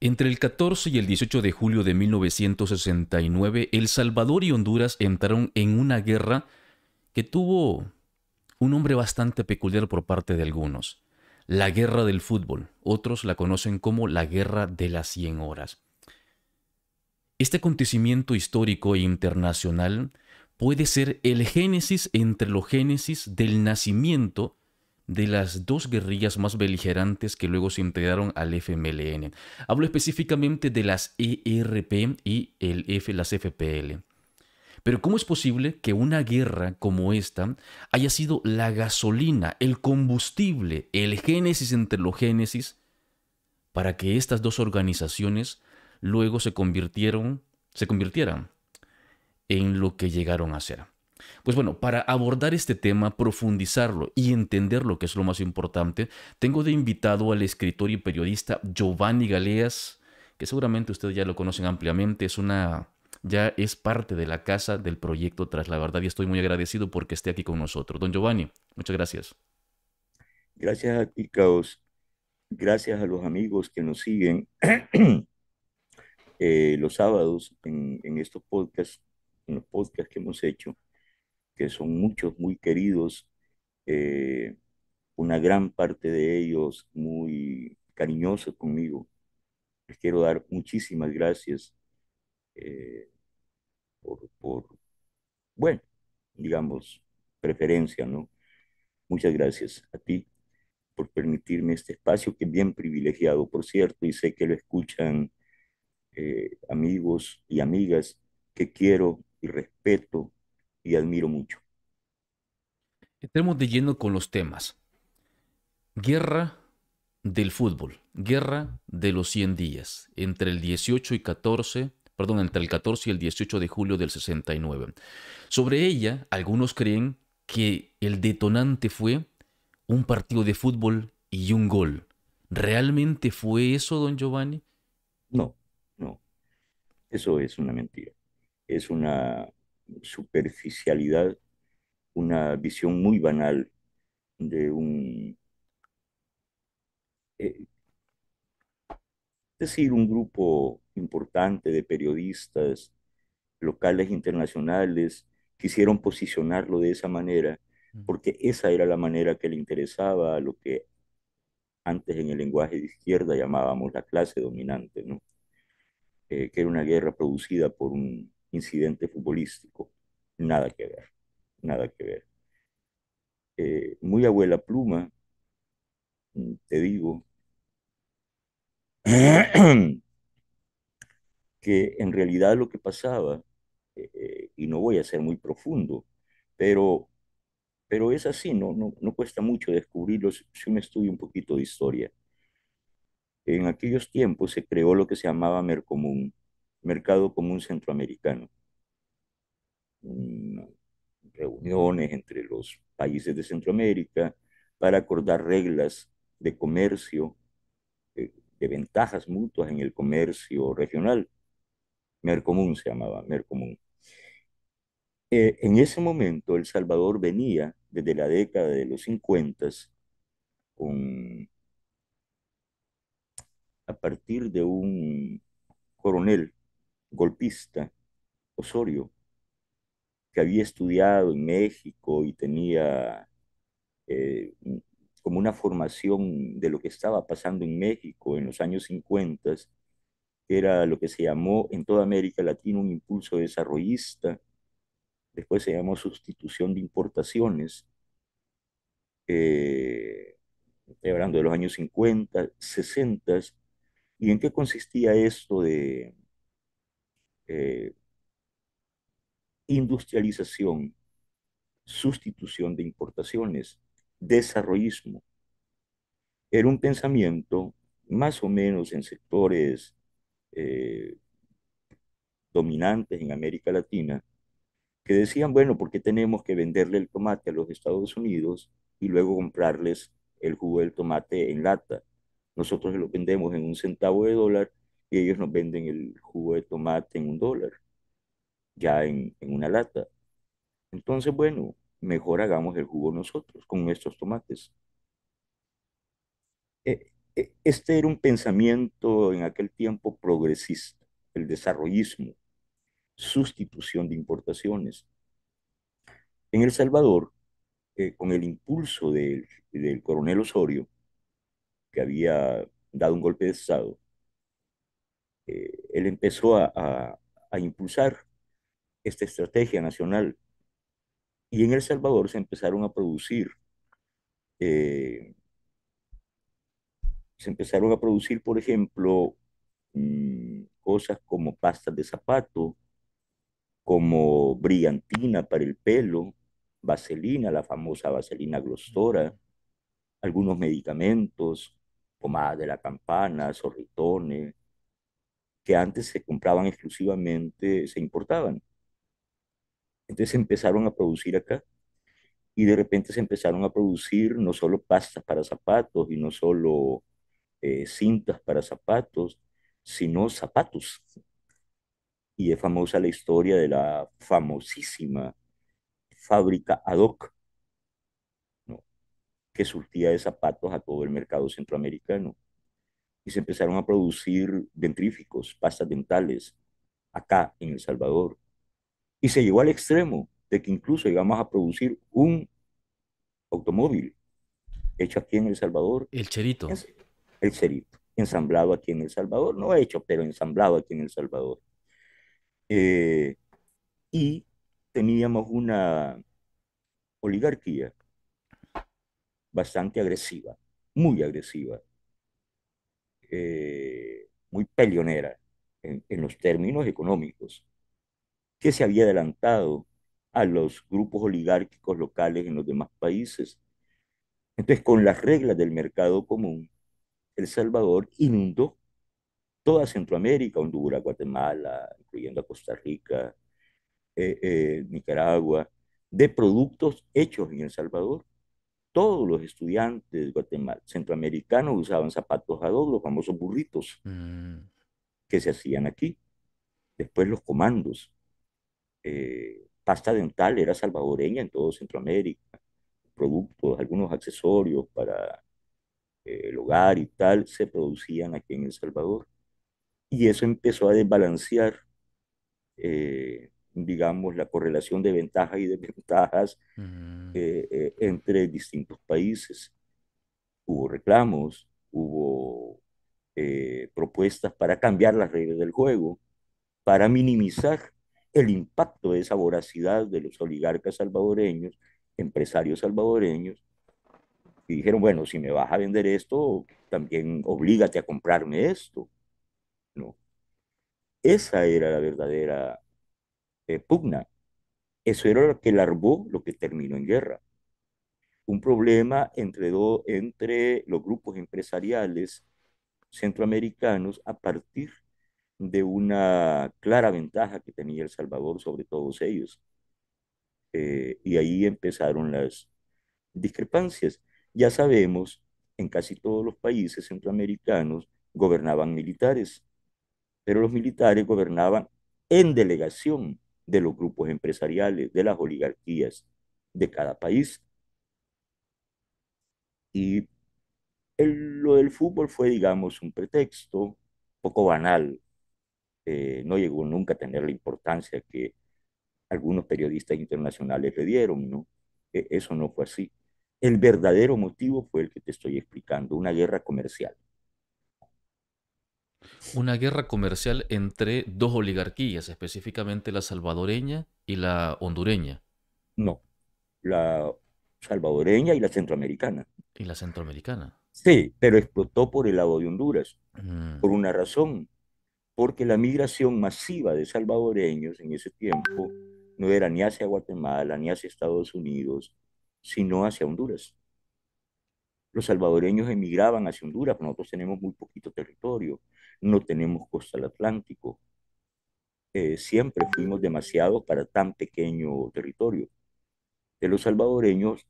Entre el 14 y el 18 de julio de 1969, El Salvador y Honduras entraron en una guerra que tuvo un nombre bastante peculiar por parte de algunos, la guerra del fútbol. Otros la conocen como la guerra de las 100 horas. Este acontecimiento histórico e internacional puede ser el génesis entre los génesis del nacimiento de las dos guerrillas más beligerantes que luego se integraron al FMLN. Hablo específicamente de las ERP y el las FPL. Pero ¿cómo es posible que una guerra como esta haya sido la gasolina, el combustible, el génesis entre los génesis para que estas dos organizaciones luego se convirtieron, se convirtieran en lo que llegaron a ser? Pues bueno, para abordar este tema, profundizarlo y entender lo que es lo más importante, tengo de invitado al escritor y periodista Giovanni Galeas, que seguramente ustedes ya lo conocen ampliamente, es una ya es parte de la casa del proyecto Tras la Verdad y estoy muy agradecido porque esté aquí con nosotros. Don Giovanni, muchas gracias. Gracias a ti, Caos. Gracias a los amigos que nos siguen eh, los sábados en, estos podcasts, en los podcast que hemos hecho que son muchos, muy queridos, eh, una gran parte de ellos muy cariñosos conmigo. Les quiero dar muchísimas gracias eh, por, por, bueno, digamos, preferencia, ¿no? Muchas gracias a ti por permitirme este espacio, que es bien privilegiado, por cierto, y sé que lo escuchan eh, amigos y amigas que quiero y respeto y admiro mucho. Entremos de lleno con los temas. Guerra del fútbol, guerra de los 100 días, entre el 18 y 14, perdón, entre el 14 y el 18 de julio del 69. Sobre ella, algunos creen que el detonante fue un partido de fútbol y un gol. ¿Realmente fue eso, don Giovanni? No, no. Eso es una mentira. Es una superficialidad, una visión muy banal de un... Eh, es decir, un grupo importante de periodistas locales internacionales quisieron posicionarlo de esa manera, porque esa era la manera que le interesaba a lo que antes en el lenguaje de izquierda llamábamos la clase dominante, ¿no? Eh, que era una guerra producida por un incidente futbolístico. Nada que ver, nada que ver. Eh, muy abuela pluma, mm, te digo, que en realidad lo que pasaba, eh, eh, y no voy a ser muy profundo, pero, pero es así, no, no, no cuesta mucho descubrirlo si uno estudia un poquito de historia. En aquellos tiempos se creó lo que se llamaba Mercomún, mercado común centroamericano. Reuniones entre los países de Centroamérica para acordar reglas de comercio, eh, de, ventajas mutuas en el comercio regional. Mercomún se llamaba, Mercomún. Eh, en ese momento, El Salvador venía desde la década de los 50 a partir de un coronel golpista, Osorio, que había estudiado en México y tenía eh, como una formación de lo que estaba pasando en México en los años 50, era lo que se llamó en toda América Latina un impulso desarrollista, después se llamó sustitución de importaciones, eh, estoy hablando de los años 50, 60, ¿y en qué consistía esto de, eh, industrialización, sustitución de importaciones, desarrollismo. Era un pensamiento más o menos en sectores eh, dominantes en América Latina, que decían, bueno, ¿por qué tenemos que venderle el tomate a los Estados Unidos y luego comprarles el jugo del tomate en lata? Nosotros lo vendemos en un centavo de dólar y ellos nos venden el jugo de tomate en un dólar, ya en, en una lata. Entonces, bueno, mejor hagamos el jugo nosotros con nuestros tomates. Eh, eh, este era un pensamiento en aquel tiempo progresista, el desarrollismo, sustitución de importaciones. En El Salvador, eh, con el impulso del, del coronel Osorio, que había dado un golpe de Estado, eh, él empezó a, impulsar esta estrategia nacional. Y en El Salvador se empezaron a producir, eh, se empezaron a producir, por ejemplo, mm, cosas como pastas de zapato, como brillantina para el pelo, vaselina, la famosa vaselina glostora, algunos medicamentos, pomada de la campana, sorritones, que antes se compraban exclusivamente, se importaban. Entonces empezaron a producir acá y de repente se empezaron a producir no solo pastas para zapatos y no solo eh, cintas para zapatos, sino zapatos. Y es famosa la historia de la famosísima fábrica ad hoc que surtía de zapatos a todo el mercado centroamericano y se empezaron a producir dentríficos, pastas dentales, acá en El Salvador. Y se llegó al extremo de que incluso íbamos a producir un automóvil hecho aquí en El Salvador. El Cherito. el Cherito, ensamblado aquí en El Salvador, no hecho, pero ensamblado aquí en El Salvador. Eh, y teníamos una oligarquía bastante agresiva, muy agresiva, eh, muy peleonera en, los términos económicos, que se había adelantado a los grupos oligárquicos locales en los demás países. Entonces, con las reglas del mercado común, El Salvador inundó toda Centroamérica, Honduras, Guatemala, incluyendo a Costa Rica, eh, eh, Nicaragua, de productos hechos en El Salvador todos los estudiantes centroamericanos usaban zapatos a dos, los famosos burritos mm. que se hacían aquí. Después los comandos. Eh, pasta dental era salvadoreña en todo Centroamérica. Productos, algunos accesorios para eh, el hogar y tal, se producían aquí en El Salvador. Y eso empezó a desbalancear eh, digamos, la correlación de ventajas y desventajas eh, eh, entre distintos países. Hubo reclamos, hubo eh, propuestas para cambiar las reglas del juego, para minimizar el impacto de esa voracidad de los oligarcas salvadoreños, empresarios salvadoreños, y dijeron, bueno, si me vas a vender esto, también oblígate a comprarme esto. No. Esa era la verdadera eh, pugna. Eso era lo que largó lo que terminó en guerra. Un problema entre, los grupos empresariales centroamericanos a partir de una clara ventaja que tenía El Salvador sobre todos ellos. Eh, y ahí empezaron las discrepancias. Ya sabemos, en casi todos los países centroamericanos gobernaban militares, pero los militares gobernaban en delegación, de los grupos empresariales, de las oligarquías de cada país. Y lo del fútbol fue, digamos, un pretexto poco banal. Eh, no llegó nunca a tener la importancia que algunos periodistas internacionales le dieron, ¿no? E, eso no fue así. El verdadero motivo fue el que te estoy explicando, una guerra comercial una guerra comercial entre dos oligarquías, específicamente la salvadoreña y la hondureña. No, la salvadoreña y la centroamericana. Y la centroamericana. Sí, pero explotó por el lado de Honduras, mm. por una razón, porque la migración masiva de salvadoreños en ese tiempo no era ni hacia Guatemala, ni hacia Estados Unidos, sino hacia Honduras. Los salvadoreños emigraban hacia Honduras, nosotros tenemos muy poquito territorio no tenemos costa al Atlántico. Eh, siempre fuimos demasiado para tan pequeño territorio. los salvadoreños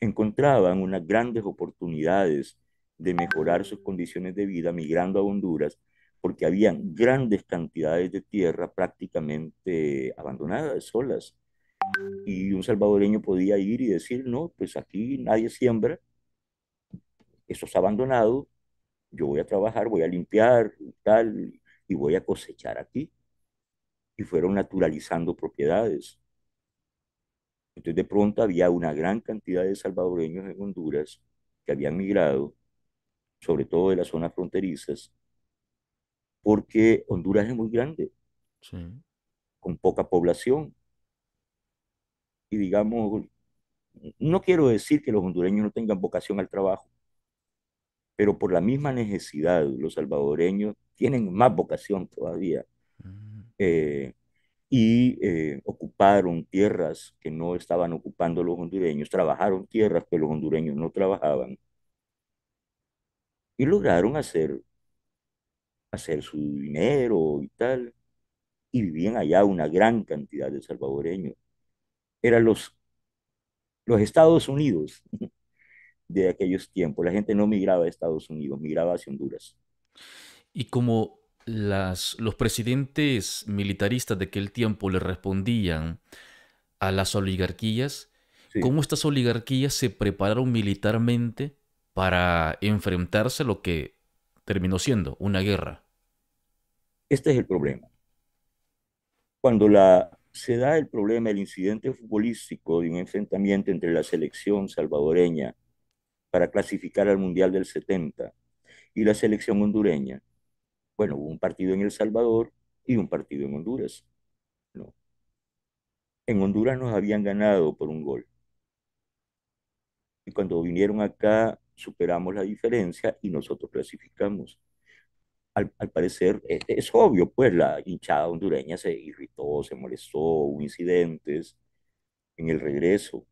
encontraban unas grandes oportunidades de mejorar sus condiciones de vida migrando a Honduras porque habían grandes cantidades de tierra prácticamente abandonadas, solas. Y un salvadoreño podía ir y decir, no, pues aquí nadie siembra, eso es abandonado, yo voy a trabajar, voy a limpiar y tal, y voy a cosechar aquí. Y fueron naturalizando propiedades. Entonces de pronto había una gran cantidad de salvadoreños en Honduras que habían migrado, sobre todo de las zonas fronterizas, porque Honduras es muy grande, con poca población. Y digamos, no quiero decir que los hondureños no tengan vocación al trabajo, pero por la misma necesidad los salvadoreños tienen más vocación todavía. Mm. Eh, y eh, ocuparon tierras que no estaban ocupando los hondureños, trabajaron tierras que los hondureños no trabajaban y lograron hacer, hacer su dinero y tal, y vivían allá una gran cantidad de salvadoreños. Eran los, los Estados Unidos de aquellos tiempos. La gente no migraba a Estados Unidos, migraba hacia Honduras. Y como las, los presidentes militaristas de aquel tiempo le respondían a las oligarquías, ¿cómo estas oligarquías se prepararon militarmente para enfrentarse a lo que terminó siendo una guerra? Este es el problema. Cuando la, se da el problema, el incidente futbolístico de un enfrentamiento entre la selección salvadoreña para clasificar al Mundial del 70. Y la selección hondureña. Bueno, hubo un partido en El Salvador y un partido en Honduras. No. En Honduras nos habían ganado por un gol. Y cuando vinieron acá superamos la diferencia y nosotros clasificamos. Al, parecer, e, es, obvio, pues la hinchada hondureña se irritó, se molestó, hubo incidentes en el regreso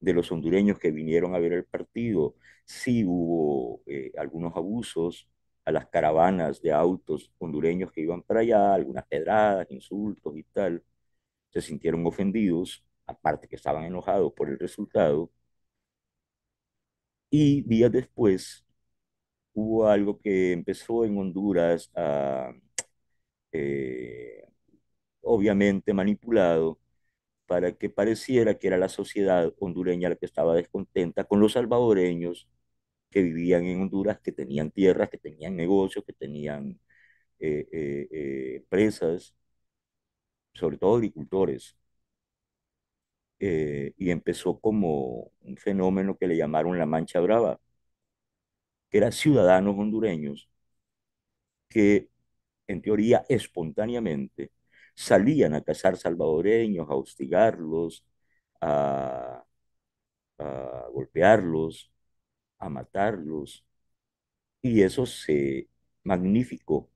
de los hondureños que vinieron a ver el partido. Sí hubo eh, algunos abusos a las caravanas de autos hondureños que iban para allá, algunas pedradas, insultos y tal. Se sintieron ofendidos, aparte que estaban enojados por el resultado. Y días después hubo algo que empezó en Honduras eh, obviamente manipulado, para que pareciera que era la sociedad hondureña la que estaba descontenta con los salvadoreños que vivían en Honduras, que tenían tierras, que tenían negocios, que tenían eh, eh, eh, empresas, sobre todo agricultores. y empezó como un fenómeno que le llamaron la Mancha Brava, que eran ciudadanos hondureños que en teoría espontáneamente salían a cazar salvadoreños, a hostigarlos, a, golpearlos, a matarlos. Y eso se magnificó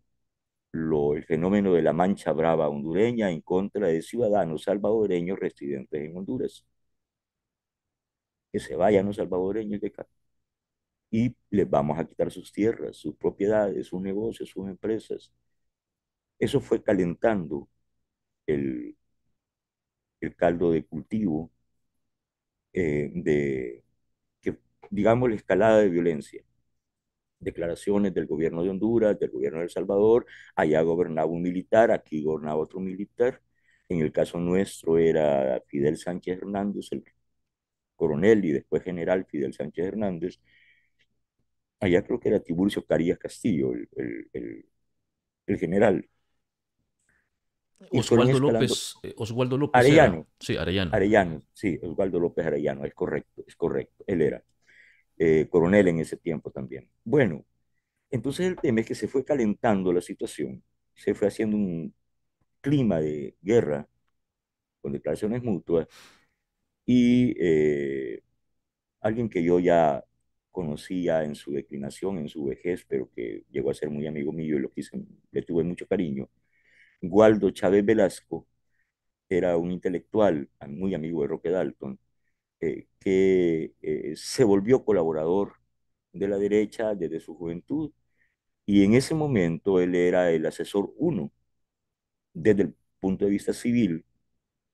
lo, el fenómeno de la mancha brava hondureña en contra de ciudadanos salvadoreños residentes en Honduras. Que se vayan los salvadoreños de acá. Y les vamos a quitar sus tierras, sus propiedades, sus negocios, sus empresas. Eso fue calentando el, caldo de cultivo eh, de, que, digamos, la escalada de violencia. Declaraciones del gobierno de Honduras, del gobierno de El Salvador, allá gobernaba un militar, aquí gobernaba otro militar. En el caso nuestro era Fidel Sánchez Hernández, el coronel y después general Fidel Sánchez Hernández. Allá creo que era Tiburcio Carías Castillo, el, el general. Osvaldo López, eh, López. Arellano. sí, Arellano. Arellano, sí, Osvaldo López Arellano, es correcto, es correcto, él era eh, coronel en ese tiempo también. Bueno, entonces el tema es que se fue calentando la situación, se fue haciendo un clima de guerra con declaraciones mutuas y eh, alguien que yo ya conocía en su declinación, en su vejez, pero que llegó a ser muy amigo mío y lo quise, le tuve mucho cariño, Waldo Chávez Velasco era un intelectual muy amigo de Roque Dalton, eh, que eh, se volvió colaborador de la derecha desde su juventud y en ese momento él era el asesor uno desde el punto de vista civil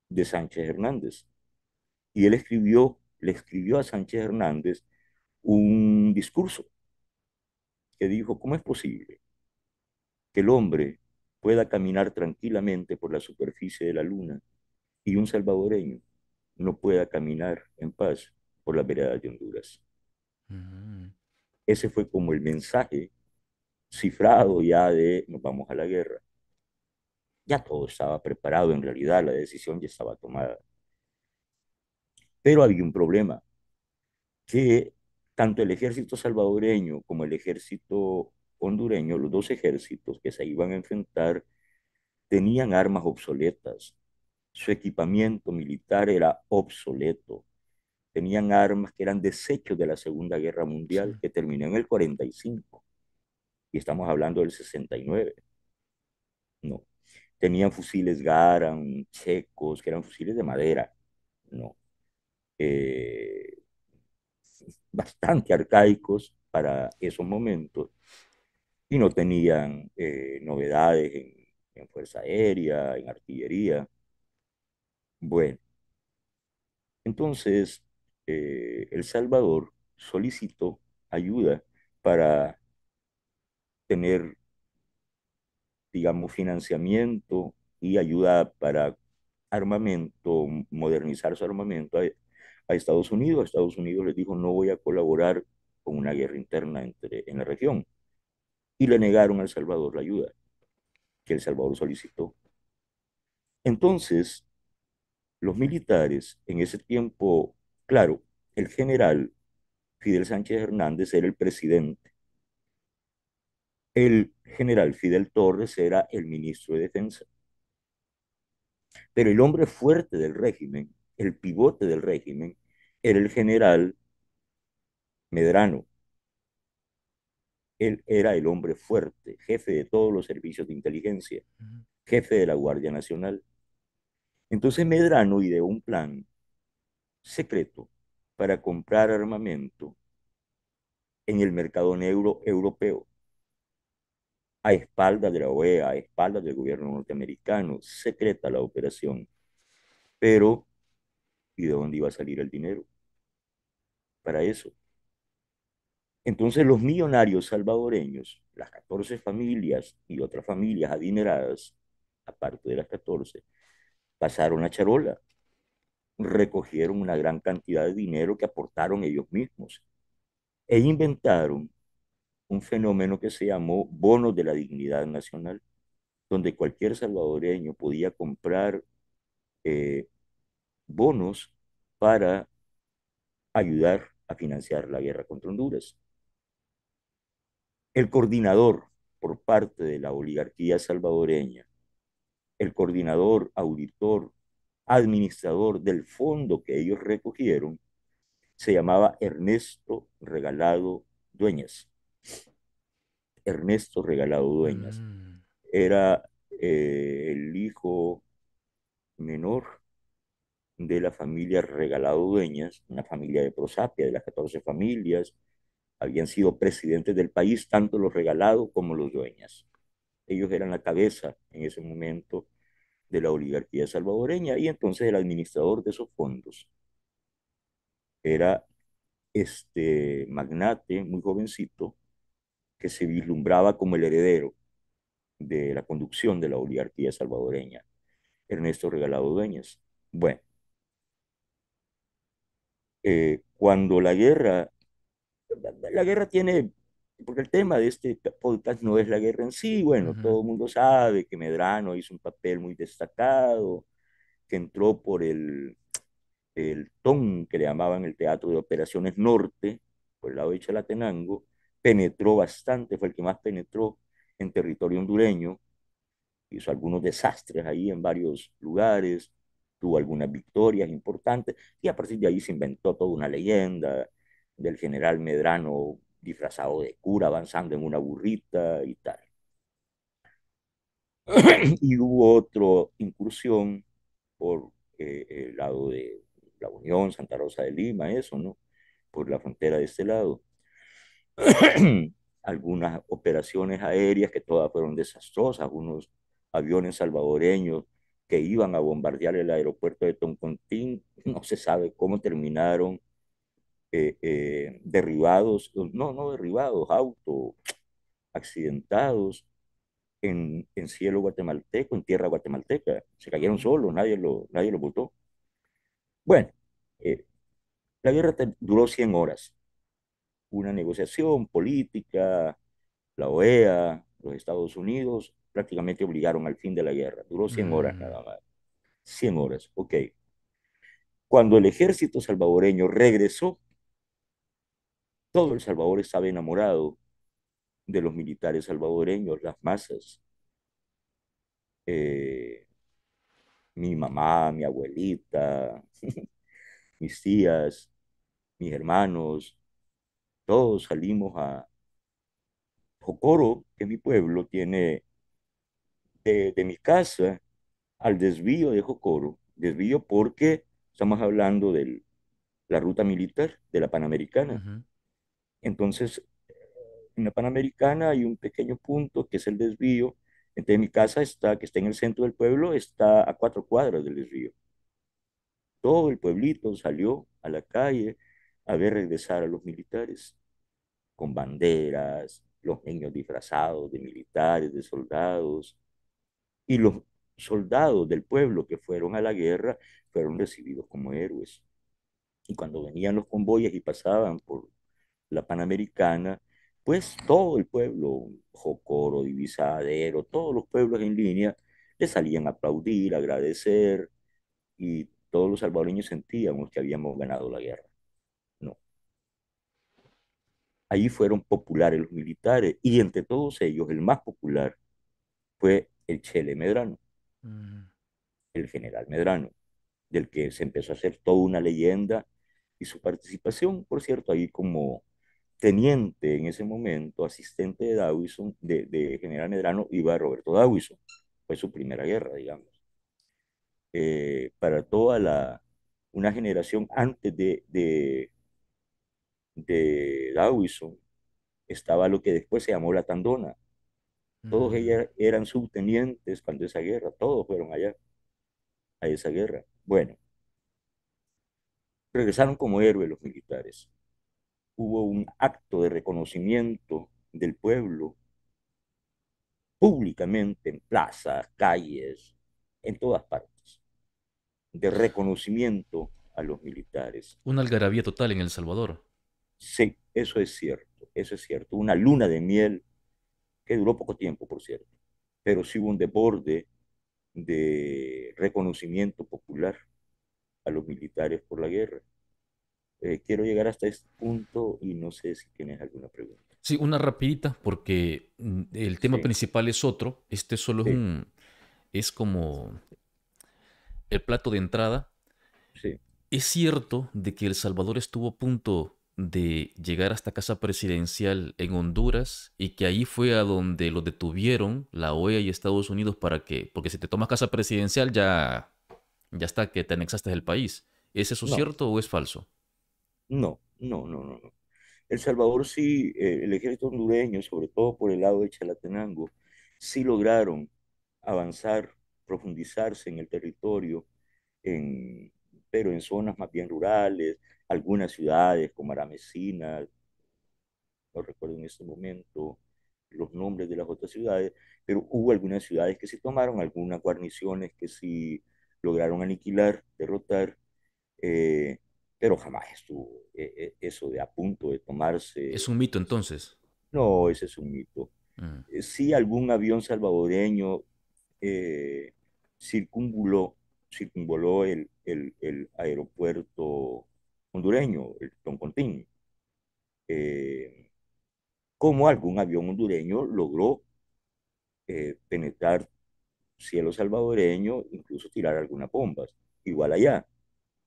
de Sánchez Hernández. Y él escribió, le escribió a Sánchez Hernández un discurso que dijo, ¿cómo es posible que el hombre pueda caminar tranquilamente por la superficie de la luna y un salvadoreño no pueda caminar en paz por la veredas de Honduras. Mm. Ese fue como el mensaje cifrado ya de nos vamos a la guerra. Ya todo estaba preparado, en realidad la decisión ya estaba tomada. Pero había un problema, que tanto el ejército salvadoreño como el ejército hondureño, los dos ejércitos que se iban a enfrentar tenían armas obsoletas. Su equipamiento militar era obsoleto. Tenían armas que eran desechos de la Segunda Guerra Mundial, que terminó en el 45. Y estamos hablando del 69. No. Tenían fusiles Garan, checos, que eran fusiles de madera. No. Eh, bastante arcaicos para esos momentos y no tenían eh, novedades en, Fuerza Aérea, en artillería. Bueno, entonces eh, El Salvador solicitó ayuda para tener, digamos, financiamiento y ayuda para armamento, modernizar su armamento a, Estados Unidos. A Estados Unidos les dijo, no voy a colaborar con una guerra interna entre, en la región y le negaron al Salvador la ayuda que El Salvador solicitó. Entonces, los militares en ese tiempo, claro, el general Fidel Sánchez Hernández era el presidente. El general Fidel Torres era el ministro de Defensa. Pero el hombre fuerte del régimen, el pivote del régimen, era el general Medrano, él era el hombre fuerte, jefe de todos los servicios de inteligencia, jefe de la Guardia Nacional. Entonces Medrano ideó un plan secreto para comprar armamento en el mercado negro europeo, a espaldas de la OEA, a espaldas del gobierno norteamericano, secreta la operación. Pero, ¿y de dónde iba a salir el dinero? Para eso. Entonces los millonarios salvadoreños, las 14 familias y otras familias adineradas, aparte de las 14, pasaron a Charola, recogieron una gran cantidad de dinero que aportaron ellos mismos e inventaron un fenómeno que se llamó bonos de la dignidad nacional, donde cualquier salvadoreño podía comprar eh, bonos para ayudar a financiar la guerra contra Honduras. El coordinador por parte de la oligarquía salvadoreña, el coordinador, auditor, administrador del fondo que ellos recogieron, se llamaba Ernesto Regalado Dueñas. Ernesto Regalado Dueñas. Mm. Era eh, el hijo menor de la familia Regalado Dueñas, una familia de prosapia, de las 14 familias, habían sido presidentes del país, tanto los regalados como los dueñas. Ellos eran la cabeza en ese momento de la oligarquía salvadoreña y entonces el administrador de esos fondos era este magnate muy jovencito que se vislumbraba como el heredero de la conducción de la oligarquía salvadoreña, Ernesto Regalado Dueñas. Bueno, eh, cuando la guerra la guerra tiene, porque el tema de este podcast no es la guerra en sí, bueno, todo el mundo sabe que Medrano hizo un papel muy destacado, que entró por el, el ton que le llamaban el Teatro de Operaciones Norte, por el lado de Chalatenango, penetró bastante, fue el que más penetró en territorio hondureño, hizo algunos desastres ahí en varios lugares, tuvo algunas victorias importantes y a partir de ahí se inventó toda una leyenda del general Medrano disfrazado de cura avanzando en una burrita y tal. y hubo otra incursión por eh, el lado de la Unión, Santa Rosa de Lima, eso, ¿no? Por la frontera de este lado. Algunas operaciones aéreas que todas fueron desastrosas, unos aviones salvadoreños que iban a bombardear el aeropuerto de Toncontín, no se sabe cómo terminaron eh, eh, derribados, no, no derribados, auto, accidentados en, en, cielo guatemalteco, en tierra guatemalteca. Se cayeron solos, nadie lo, nadie lo votó. Bueno, eh, la guerra duró 100 horas. Una negociación política, la OEA, los Estados Unidos prácticamente obligaron al fin de la guerra. Duró 100 horas mm. nada más. 100 horas, ok. Cuando el ejército salvadoreño regresó todo El Salvador estaba enamorado de los militares salvadoreños, las masas. Eh, mi mamá, mi abuelita, mis tías, mis hermanos, todos salimos a Jocoro, que mi pueblo, tiene de, mi casa al desvío de Jocoro, desvío porque estamos hablando de la ruta militar de la Panamericana. Entonces, en la Panamericana hay un pequeño punto que es el desvío. Entre mi casa está, que está en el centro del pueblo, está a cuatro cuadras del desvío. Todo el pueblito salió a la calle a ver regresar a los militares con banderas, los niños disfrazados de militares, de soldados, y los soldados del pueblo que fueron a la guerra fueron recibidos como héroes. Y cuando venían los convoyes y pasaban por la Panamericana, pues todo el pueblo, Jocoro, Divisadero, todos los pueblos en línea, le salían a aplaudir, agradecer, y todos los salvadoreños sentíamos que habíamos ganado la guerra. No. Ahí fueron populares los militares, y entre todos ellos, el más popular fue el Chele Medrano, el general Medrano, del que se empezó a hacer toda una leyenda, y su participación, por cierto, ahí como teniente en ese momento, asistente de Dawison, de, general Medrano, iba Roberto Dawison. Fue su primera guerra, digamos. Eh, para toda la, una generación antes de, de, de Dawison, estaba lo que después se llamó la Tandona. Todos mm. ellos eran subtenientes cuando esa guerra, todos fueron allá, a esa guerra. Bueno, regresaron como héroes los militares hubo un acto de reconocimiento del pueblo públicamente en plazas, calles, en todas partes, de reconocimiento a los militares. Una algarabía total en El Salvador. Sí, eso es cierto, eso es cierto. Una luna de miel que duró poco tiempo, por cierto, pero sí hubo un desborde de reconocimiento popular a los militares por la guerra. Eh, quiero llegar hasta este punto y no sé si tienes alguna pregunta. Sí, una rapidita, porque mm, el tema principal es otro. Este solo es un. como el plato de entrada. ¿Es cierto de que El Salvador estuvo a punto de llegar hasta casa presidencial en Honduras y que ahí fue a donde lo detuvieron la OEA y Estados Unidos para que, porque si te tomas casa presidencial ya, ya está que te anexaste el país. ¿Es eso cierto o es falso? No, no, no, no. El Salvador sí, eh, el ejército hondureño, sobre todo por el lado de Chalatenango, sí lograron avanzar, profundizarse en el territorio, pero en zonas más bien rurales, algunas ciudades como Aramecina, no recuerdo en este momento los nombres de las otras ciudades, pero hubo algunas ciudades que se tomaron, algunas guarniciones que sí lograron aniquilar, derrotar, eh, pero jamás estuvo e, e, eso de a punto de tomarse. Es un mito entonces. No, ese es un mito. Mm. Eh, si algún avión salvadoreño eh, circunvoló, el, el, aeropuerto hondureño, el Toncontín. Eh, ¿cómo algún avión hondureño logró eh, penetrar cielo salvadoreño, incluso tirar algunas bombas, igual allá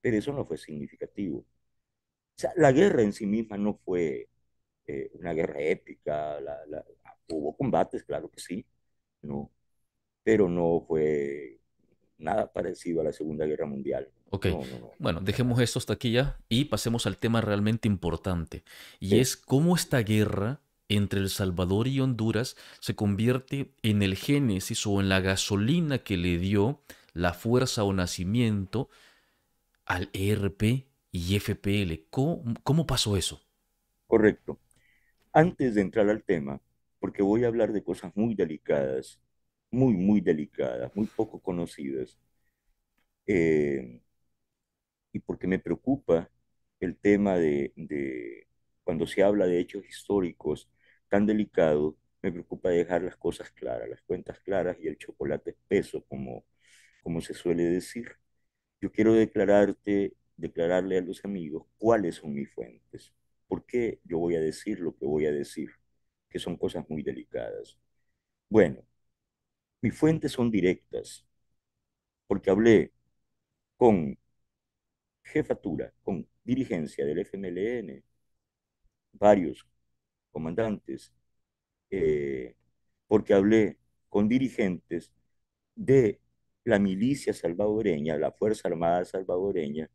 pero eso no fue significativo. O sea, la guerra en sí misma no fue eh, una guerra épica, ah, hubo combates, claro que sí, no, pero no fue nada parecido a la Segunda Guerra Mundial. Ok, bueno, dejemos esto hasta aquí ya y pasemos al tema realmente importante, y es cómo esta guerra entre El Salvador y Honduras se convierte en el génesis o en la gasolina que le dio la fuerza o nacimiento al ERP y FPL. ¿Cómo, pasó eso? Correcto. Antes de entrar al tema, porque voy a hablar de cosas muy delicadas, muy, muy delicadas, muy poco conocidas, eh, y porque me preocupa el tema de, cuando se habla de hechos históricos tan delicados, me preocupa dejar las cosas claras, las cuentas claras y el chocolate espeso, como, como se suele decir yo quiero declararte, declararle a los amigos cuáles son mis fuentes, por qué yo voy a decir lo que voy a decir, que son cosas muy delicadas. Bueno, mis fuentes son directas, porque hablé con jefatura, con dirigencia del FMLN, varios comandantes, eh, porque hablé con dirigentes de la milicia salvadoreña, la Fuerza Armada salvadoreña,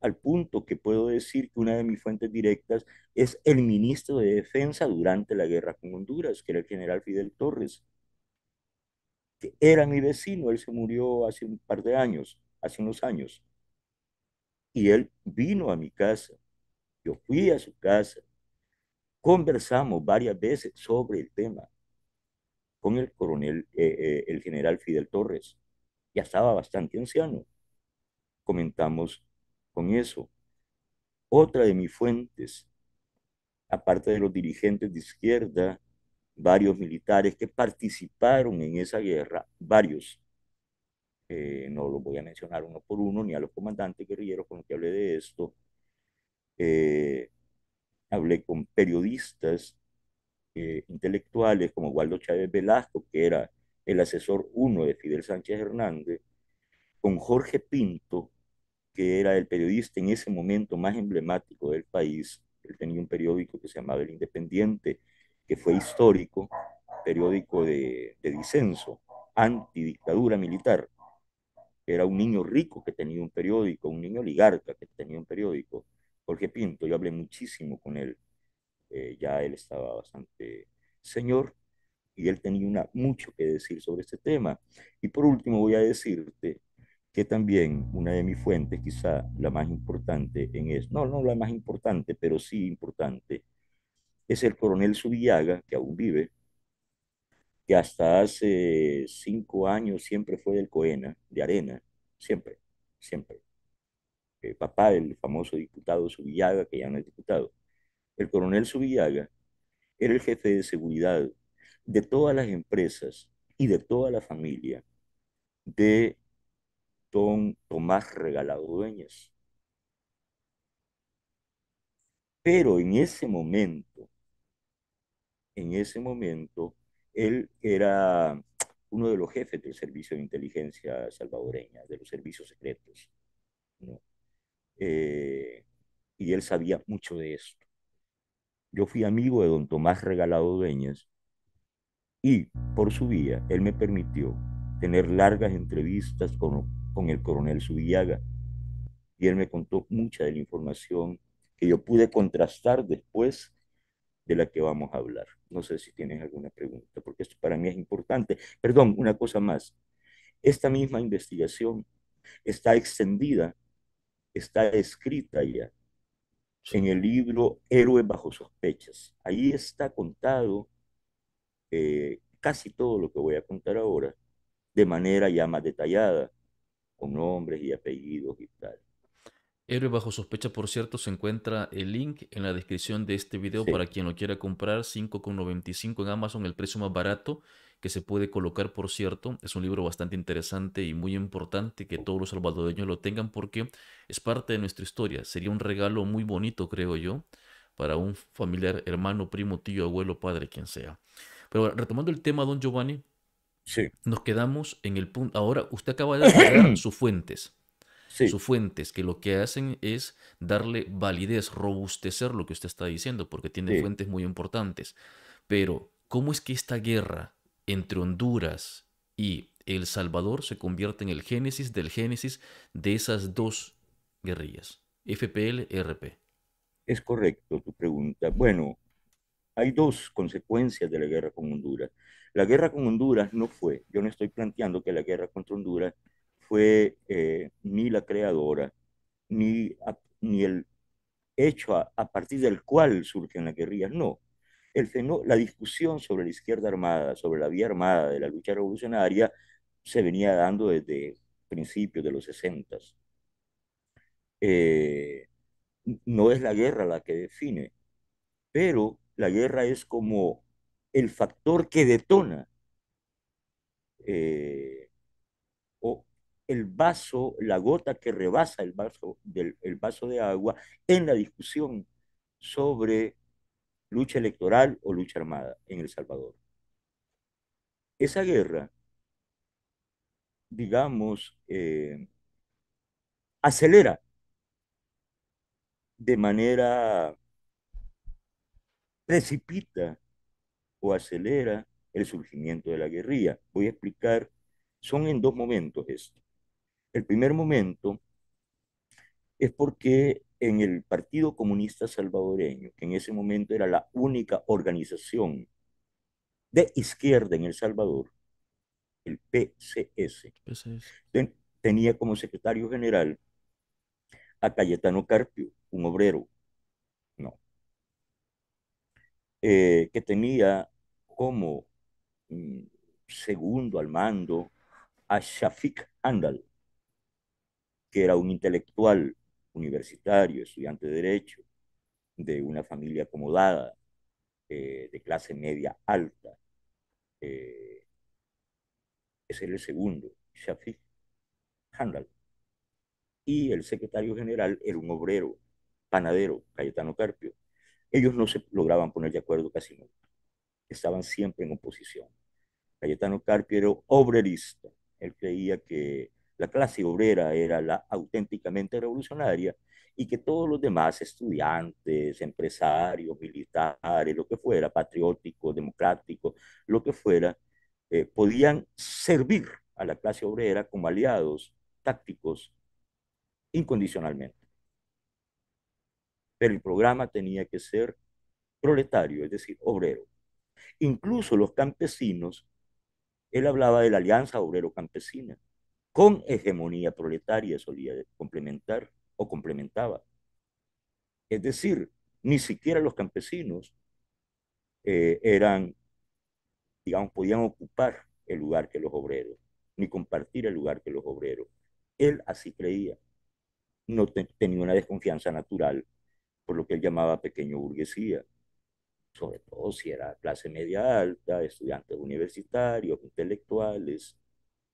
al punto que puedo decir que una de mis fuentes directas es el ministro de Defensa durante la guerra con Honduras, que era el general Fidel Torres, que era mi vecino, él se murió hace un par de años, hace unos años, y él vino a mi casa, yo fui a su casa, conversamos varias veces sobre el tema con el coronel, eh, eh, el general Fidel Torres ya estaba bastante anciano. Comentamos con eso. Otra de mis fuentes, aparte de los dirigentes de izquierda, varios militares que participaron en esa guerra, varios, eh, no los voy a mencionar uno por uno, ni a los comandantes guerrilleros con los que hablé de esto, eh, hablé con periodistas eh, intelectuales como Waldo Chávez Velasco, que era el asesor uno de Fidel Sánchez Hernández, con Jorge Pinto, que era el periodista en ese momento más emblemático del país. Él tenía un periódico que se llamaba El Independiente, que fue histórico, periódico de, de disenso, antidictadura militar. Era un niño rico que tenía un periódico, un niño oligarca que tenía un periódico. Jorge Pinto, yo hablé muchísimo con él. Eh, ya él estaba bastante señor y él tenía mucho que decir sobre este tema. Y por último voy a decirte que también una de mis fuentes, quizá la más importante en eso, no, no la más importante, pero sí importante, es el coronel Subillaga, que aún vive, que hasta hace cinco años siempre fue del Coena, de Arena, siempre, siempre. El eh, papá del famoso diputado Subillaga, que ya no es diputado. El coronel Subillaga era el jefe de seguridad de todas las empresas y de toda la familia de don Tomás Regalado Dueñas. Pero en ese momento, en ese momento, él era uno de los jefes del Servicio de Inteligencia salvadoreña, de los servicios secretos. Eh, y él sabía mucho de esto. Yo fui amigo de don Tomás Regalado Dueñas y por su vía él me permitió tener largas entrevistas con, con el coronel Subillaga y él me contó mucha de la información que yo pude contrastar después de la que vamos a hablar. No sé si tienes alguna pregunta, porque esto para mí es importante. Perdón, una cosa más. Esta misma investigación está extendida, está escrita ya en el libro Héroes bajo sospechas. Ahí está contado eh, casi todo lo que voy a contar ahora de manera ya más detallada, con nombres y apellidos y tal. Héroe bajo sospecha, por cierto, se encuentra el link en la descripción de este video para quien lo quiera comprar, 5,95 en Amazon, el precio más barato que se puede colocar, por cierto. Es un libro bastante interesante y muy importante que todos los salvadoreños lo tengan porque es parte de nuestra historia. Sería un regalo muy bonito, creo yo, para un familiar, hermano, primo, tío, abuelo, padre, quien sea. Pero retomando el tema, don Giovanni, sí. nos quedamos en el punto. Ahora, usted acaba de dar sus fuentes. Sí. Sus fuentes, que lo que hacen es darle validez, robustecer lo que usted está diciendo, porque tiene fuentes muy importantes. Pero, ¿cómo es que esta guerra entre Honduras y El Salvador se convierte en el génesis del génesis de esas dos guerrillas, FPL-RP? E es correcto tu pregunta. Bueno, hay dos consecuencias de la guerra con Honduras. La guerra con Honduras no fue, yo no estoy planteando que la guerra contra Honduras fue eh, ni la creadora, ni, ni el hecho a, partir del cual surgen las guerrillas, no. El la discusión sobre la izquierda armada, sobre la vía armada de la lucha revolucionaria, se venía dando desde principios de los 60. Eh, no es la guerra la que define, pero la guerra es como el factor que detona eh, o el vaso, la gota que rebasa el vaso, del, vaso de agua en la discusión sobre lucha electoral o lucha armada en El Salvador. Esa guerra, digamos, eh, acelera de manera precipita o acelera el surgimiento de la guerrilla. Voy a explicar, son en dos momentos esto. El primer momento es porque en el Partido Comunista Salvadoreño, que en ese momento era la única organización de izquierda en El Salvador, el PCS, tenía como secretario general a Cayetano Carpio, un obrero eh, que tenía como mm, segundo al mando a Shafiq Andal, que era un intelectual universitario, estudiante de Derecho, de una familia acomodada, eh, de clase media alta. Eh, ese era el segundo, Shafiq Handal. Y el secretario general era un obrero, panadero, Cayetano Carpio, ellos no se lograban poner de acuerdo casi nunca. Estaban siempre en oposición. Cayetano Carpio era obrerista. Él creía que la clase obrera era la auténticamente revolucionaria y que todos los demás, estudiantes, empresarios, militares, lo que fuera, patriótico, democrático, lo que fuera, eh, podían servir a la clase obrera como aliados tácticos incondicionalmente pero el programa tenía que ser proletario, es decir, obrero. Incluso los campesinos, él hablaba de la alianza obrero-campesina, con hegemonía proletaria solía complementar o complementaba. Es decir, ni siquiera los campesinos eh, eran, digamos, podían ocupar el lugar que los obreros, ni compartir el lugar que los obreros. Él así creía. No tenía una desconfianza natural por lo que él llamaba pequeño burguesía, sobre todo si era clase media alta, estudiantes universitarios, intelectuales,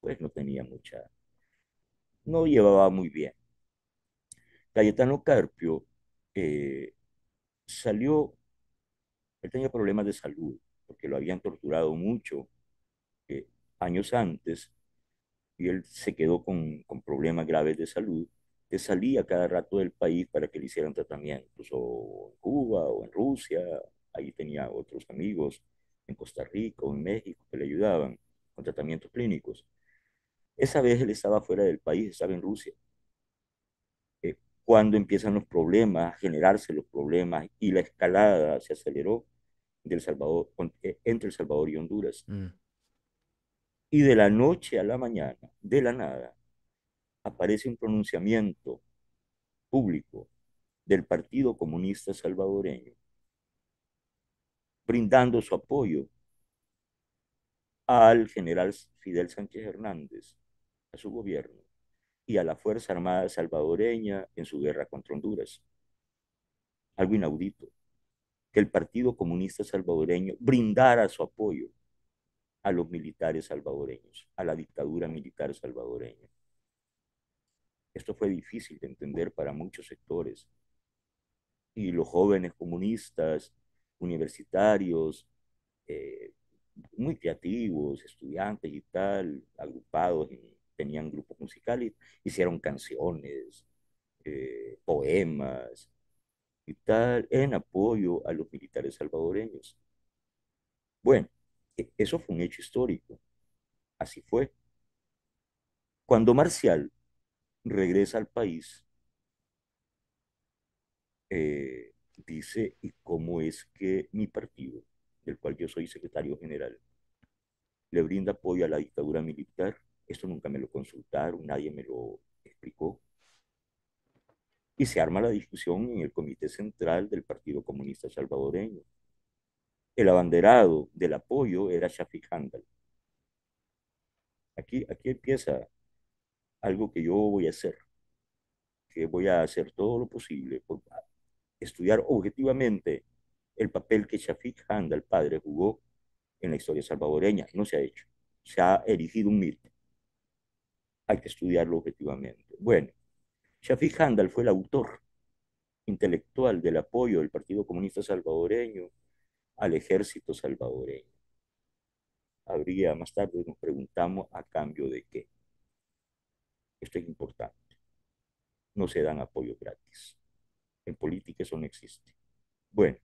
pues no tenía mucha, no llevaba muy bien. Cayetano Carpio eh, salió, él tenía problemas de salud, porque lo habían torturado mucho eh, años antes, y él se quedó con, con problemas graves de salud, que salía cada rato del país para que le hicieran tratamiento, incluso en Cuba o en Rusia, ahí tenía otros amigos en Costa Rica o en México que le ayudaban con tratamientos clínicos. Esa vez él estaba fuera del país, estaba en Rusia. Eh, cuando empiezan los problemas, generarse los problemas y la escalada se aceleró del Salvador, eh, entre El Salvador y Honduras. Mm. Y de la noche a la mañana, de la nada, aparece un pronunciamiento público del Partido Comunista Salvadoreño, brindando su apoyo al general Fidel Sánchez Hernández, a su gobierno, y a la Fuerza Armada Salvadoreña en su guerra contra Honduras. Algo inaudito, que el Partido Comunista Salvadoreño brindara su apoyo a los militares salvadoreños, a la dictadura militar salvadoreña. Esto fue difícil de entender para muchos sectores. Y los jóvenes comunistas, universitarios, eh, muy creativos, estudiantes y tal, agrupados, tenían grupos musicales, hicieron canciones, eh, poemas y tal, en apoyo a los militares salvadoreños. Bueno, e, eso fue un hecho histórico. Así fue. Cuando Marcial regresa al país, eh, dice, ¿y cómo es que mi partido, del cual yo soy secretario general, le brinda apoyo a la dictadura militar? Esto nunca me lo consultaron, nadie me lo explicó. Y se arma la discusión en el Comité Central del Partido Comunista Salvadoreño. El abanderado del apoyo era Shafi Handal. Aquí, aquí empieza algo que yo voy a hacer, que voy a hacer todo lo posible por estudiar objetivamente el papel que Shafik Handa, padre, jugó en la historia salvadoreña. No se ha hecho. Se ha erigido un mito. Hay que estudiarlo objetivamente. Bueno, Shafik Handal fue el autor intelectual del apoyo del Partido Comunista Salvadoreño al ejército salvadoreño. Habría, más tarde nos preguntamos a cambio de qué. Esto es importante. No se dan apoyo gratis. En política eso no existe. Bueno.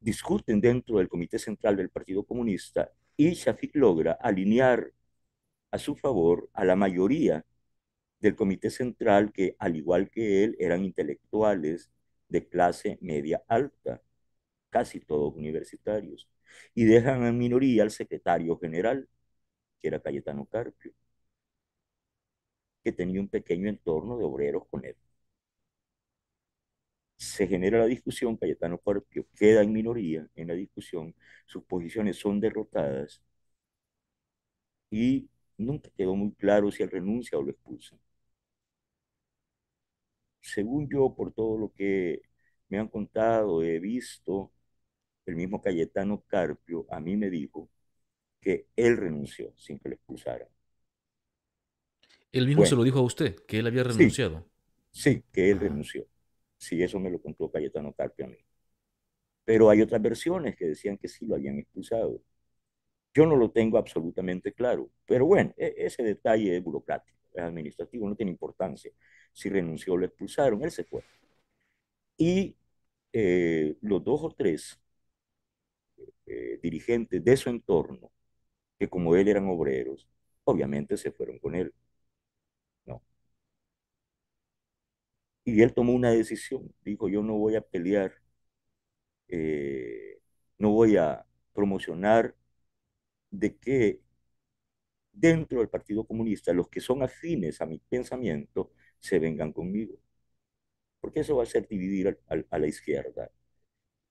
Discuten dentro del Comité Central del Partido Comunista y Shafik logra alinear a su favor a la mayoría del Comité Central que, al igual que él, eran intelectuales de clase media alta, casi todos universitarios, y dejan en minoría al secretario general, que era Cayetano Carpio, que tenía un pequeño entorno de obreros con él. Se genera la discusión, Cayetano Carpio queda en minoría en la discusión, sus posiciones son derrotadas y nunca quedó muy claro si él renuncia o lo expulsa. Según yo, por todo lo que me han contado, he visto, el mismo Cayetano Carpio a mí me dijo que él renunció sin que lo expulsaran. Él mismo se lo dijo a usted, que él había renunciado. Sí, que él renunció. Sí, eso me lo contó Cayetano Carpio a mí. Pero hay otras versiones que decían que sí lo habían expulsado. Yo no lo tengo absolutamente claro, pero bueno, e-, ese detalle es burocrático, es administrativo, no tiene importancia. Si renunció, o lo expulsaron, él se fue. Y eh, los dos o tres eh, eh, dirigentes de su entorno que como él eran obreros, obviamente se fueron con él. No. Y él tomó una decisión, dijo, yo no voy a pelear, eh, no voy a promocionar de que dentro del Partido Comunista los que son afines a mi pensamiento se vengan conmigo. Porque eso va a ser dividir a, a la izquierda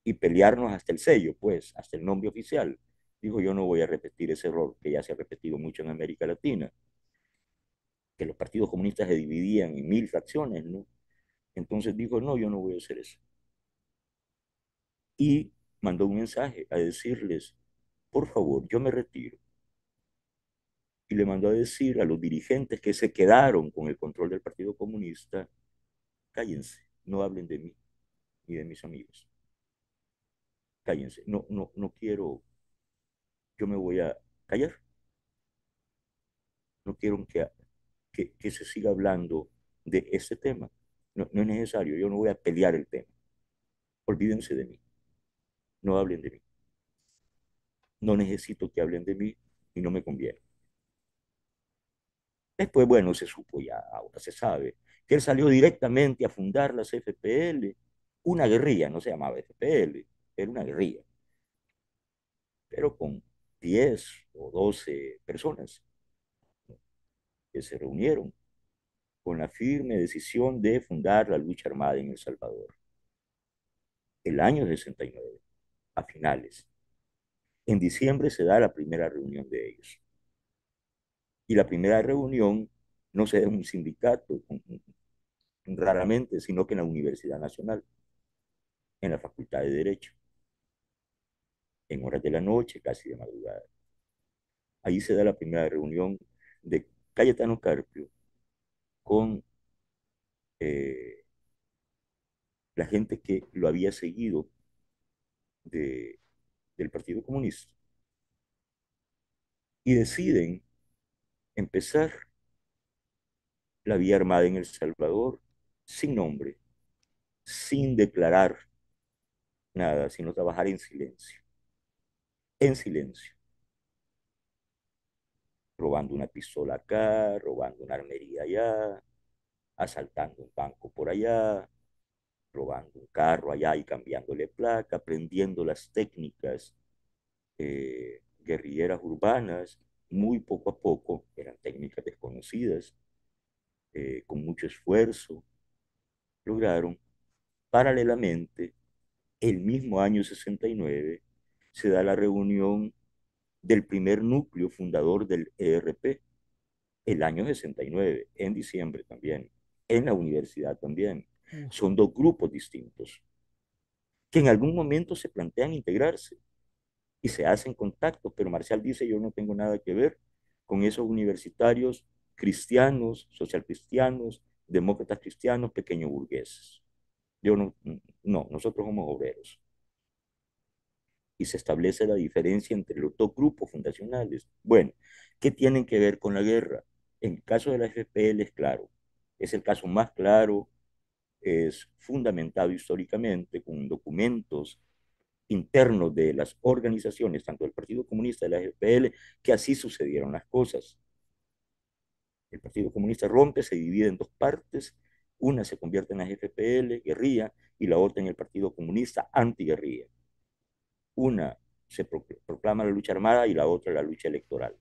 y pelearnos hasta el sello, pues, hasta el nombre oficial dijo, yo no voy a repetir ese error que ya se ha repetido mucho en América Latina, que los partidos comunistas se dividían en mil facciones, ¿no? Entonces dijo, no, yo no voy a hacer eso. Y mandó un mensaje a decirles, por favor, yo me retiro. Y le mandó a decir a los dirigentes que se quedaron con el control del Partido Comunista, cállense, no hablen de mí ni de mis amigos. Cállense, no, no, no quiero yo me voy a callar. No quiero que, que, se siga hablando de ese tema. No, no, es necesario, yo no voy a pelear el tema. Olvídense de mí. No hablen de mí. No necesito que hablen de mí y no me conviene. Después, bueno, se supo ya, ahora se sabe, que él salió directamente a fundar las FPL, una guerrilla, no se llamaba FPL, era una guerrilla, pero con 10 o 12 personas que se reunieron con la firme decisión de fundar la lucha armada en El Salvador. El año 69, a finales. En diciembre se da la primera reunión de ellos. Y la primera reunión no se da en un sindicato, raramente, sino que en la Universidad Nacional, en la Facultad de Derecho en horas de la noche, casi de madrugada. Ahí se da la primera reunión de Cayetano Carpio con eh, la gente que lo había seguido del Partido Comunista. Y deciden empezar la vía armada en El Salvador sin nombre, sin declarar nada, sino trabajar en silencio en silencio. Robando una pistola acá, robando una armería allá, asaltando un banco por allá, robando un carro allá y cambiándole placa, aprendiendo las técnicas eh, guerrilleras urbanas, muy poco a poco, eran técnicas desconocidas, eh, con mucho esfuerzo, lograron paralelamente el mismo año 69 se da la reunión del primer núcleo fundador del ERP, el año 69, en diciembre también, en la universidad también. Son dos grupos distintos que en algún momento se plantean integrarse y se hacen contacto pero Marcial dice yo no tengo nada que ver con esos universitarios cristianos, social cristianos, demócratas cristianos, pequeños burgueses. Yo no, no, nosotros somos obreros se establece la diferencia entre los dos grupos fundacionales. Bueno, ¿qué tienen que ver con la guerra? En el caso de la FPL es claro, es el caso más claro, es fundamentado históricamente con documentos internos de las organizaciones, tanto del Partido Comunista de la FPL, que así sucedieron las cosas. El Partido Comunista rompe, se divide en dos partes, una se convierte en la FPL, guerrilla, y la otra en el Partido Comunista, antiguerrilla. Una se proclama la lucha armada y la otra la lucha electoral.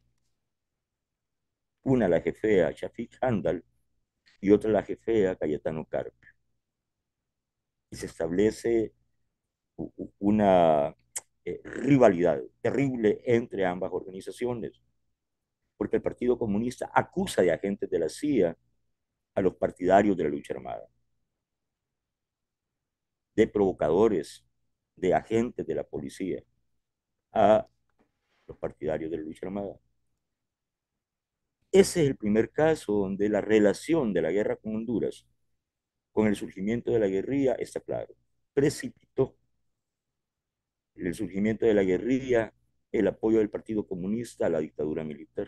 Una la jefea Shafiq Handal y otra la jefea Cayetano Carpio. Y se establece una eh, rivalidad terrible entre ambas organizaciones, porque el Partido Comunista acusa de agentes de la CIA a los partidarios de la lucha armada, de provocadores, de agentes de la policía a los partidarios de la lucha armada. Ese es el primer caso donde la relación de la guerra con Honduras, con el surgimiento de la guerrilla, está claro, precipitó el surgimiento de la guerrilla, el apoyo del Partido Comunista a la dictadura militar.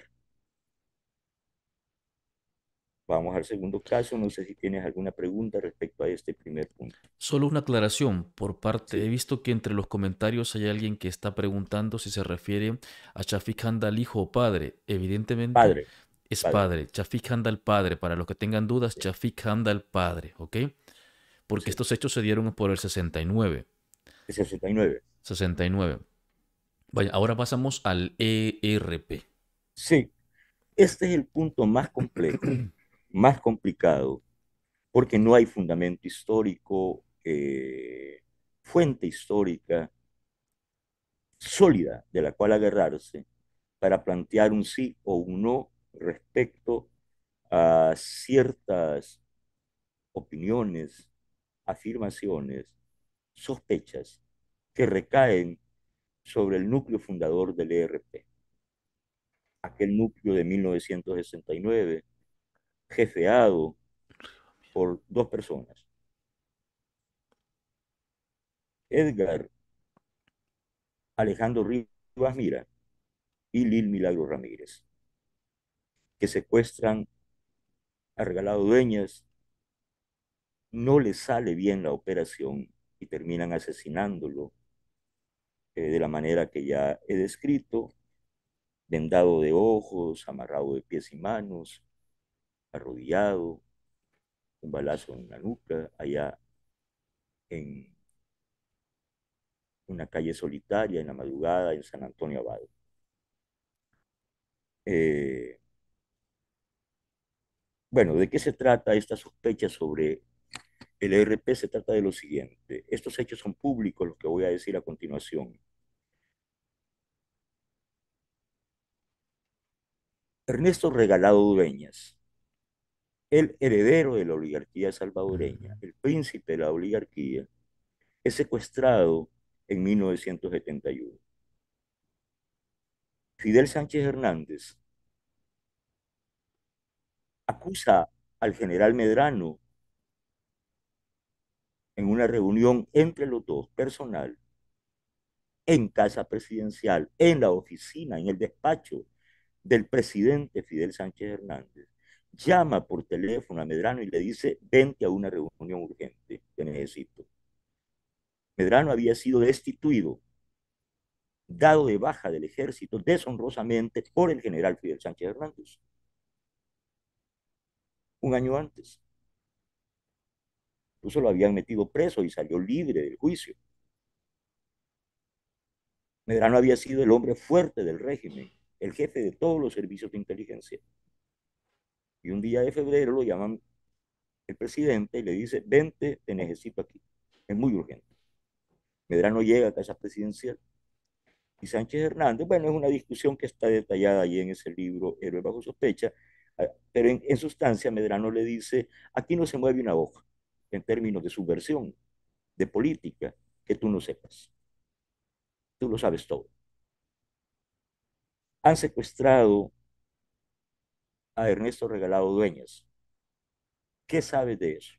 Vamos al segundo caso. No sé si tienes alguna pregunta respecto a este primer punto. Solo una aclaración por parte. He visto que entre los comentarios hay alguien que está preguntando si se refiere a Shafiq Handal hijo o padre. Evidentemente es padre. padre. Shafiq Handal padre. Para los que tengan dudas, sí. Shafiq Handal padre, ¿ok? Porque estos hechos se dieron por el 69. El 69. 69. Vaya, ahora pasamos al ERP. Sí, este es el punto más complejo. más complicado porque no hay fundamento histórico, eh, fuente histórica sólida de la cual agarrarse para plantear un sí o un no respecto a ciertas opiniones, afirmaciones, sospechas que recaen sobre el núcleo fundador del ERP, aquel núcleo de 1969 jefeado por dos personas. Edgar Alejandro Rivas Mira y Lil Milagro Ramírez, que secuestran a Regalado Dueñas, no les sale bien la operación y terminan asesinándolo eh, de la manera que ya he descrito, vendado de ojos, amarrado de pies y manos, arrodillado, un balazo en la nuca, allá en una calle solitaria en la madrugada en San Antonio Abad. Eh, bueno, ¿de qué se trata esta sospecha sobre el ERP? Se trata de lo siguiente. Estos hechos son públicos, los que voy a decir a continuación. Ernesto Regalado Dueñas, el heredero de la oligarquía salvadoreña, el príncipe de la oligarquía, es secuestrado en 1971. Fidel Sánchez Hernández acusa al general Medrano en una reunión entre los dos, personal, en casa presidencial, en la oficina, en el despacho del presidente Fidel Sánchez Hernández, llama por teléfono a Medrano y le dice, vente a una reunión urgente, te necesito. Medrano había sido destituido, dado de baja del ejército deshonrosamente por el general Fidel Sánchez Hernández, un año antes. Incluso lo habían metido preso y salió libre del juicio. Medrano había sido el hombre fuerte del régimen, el jefe de todos los servicios de inteligencia, y un día de febrero lo llaman el presidente y le dice, vente, te necesito aquí. Es muy urgente. Medrano llega a casa presidencial. Y Sánchez Hernández, bueno, es una discusión que está detallada ahí en ese libro, Héroe bajo sospecha, ah, pero en, en sustancia Medrano le dice, aquí no se mueve una hoja en términos de subversión, de política, que tú no sepas. Tú lo sabes todo. Han secuestrado a Ernesto Regalado Dueñas. ¿Qué sabe de eso?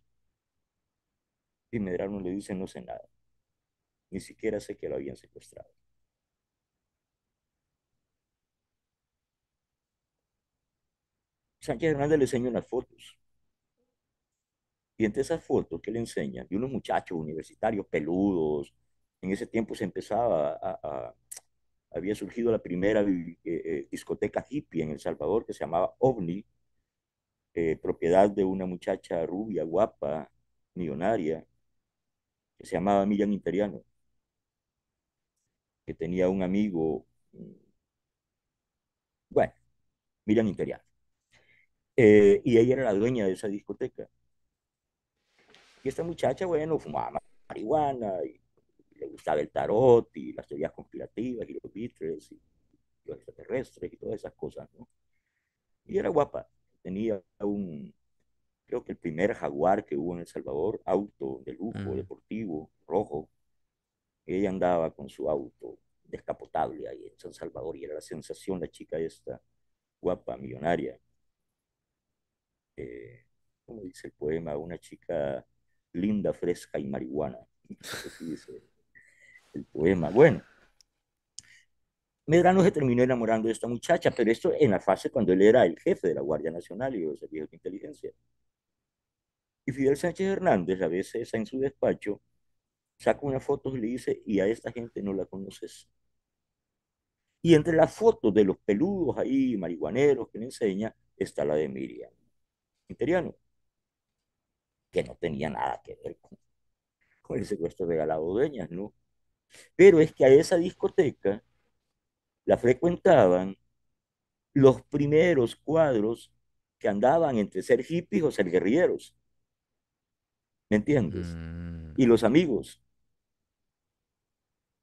Y Medrano le dice, no sé nada. Ni siquiera sé que lo habían secuestrado. Sánchez Hernández le enseña unas fotos. Y entre esas fotos que le enseñan, de unos muchachos universitarios peludos, en ese tiempo se empezaba a, había surgido la primera eh, eh, discoteca hippie en El Salvador que se llamaba OVNI, eh, propiedad de una muchacha rubia, guapa, millonaria, que se llamaba Miriam Imperiano, que tenía un amigo, mm, bueno, Miriam Imperiano. y ella era la dueña de esa discoteca. Y esta muchacha, bueno, fumaba marihuana y le gustaba el tarot y las teorías conspirativas y los bitres y los extraterrestres y todas esas cosas, ¿no? Y era guapa, tenía un, creo que el primer jaguar que hubo en El Salvador, auto de lujo, mm. deportivo, rojo. Ella andaba con su auto descapotable ahí en San Salvador y era la sensación, la chica esta, guapa, millonaria. Eh, como dice el poema, una chica linda, fresca y marihuana. Así dice el poema. Bueno, Medrano se terminó enamorando de esta muchacha, pero esto en la fase cuando él era el jefe de la Guardia Nacional y los servicios de inteligencia. Y Fidel Sánchez Hernández, a veces en su despacho, saca unas fotos y le dice, y a esta gente no la conoces. Y entre las fotos de los peludos ahí, marihuaneros que le enseña, está la de Miriam, interiano, que no tenía nada que ver con, el secuestro de Galabodeñas ¿no? Pero es que a esa discoteca la frecuentaban los primeros cuadros que andaban entre ser hippies o ser guerrilleros. ¿Me entiendes? Mm. Y los amigos.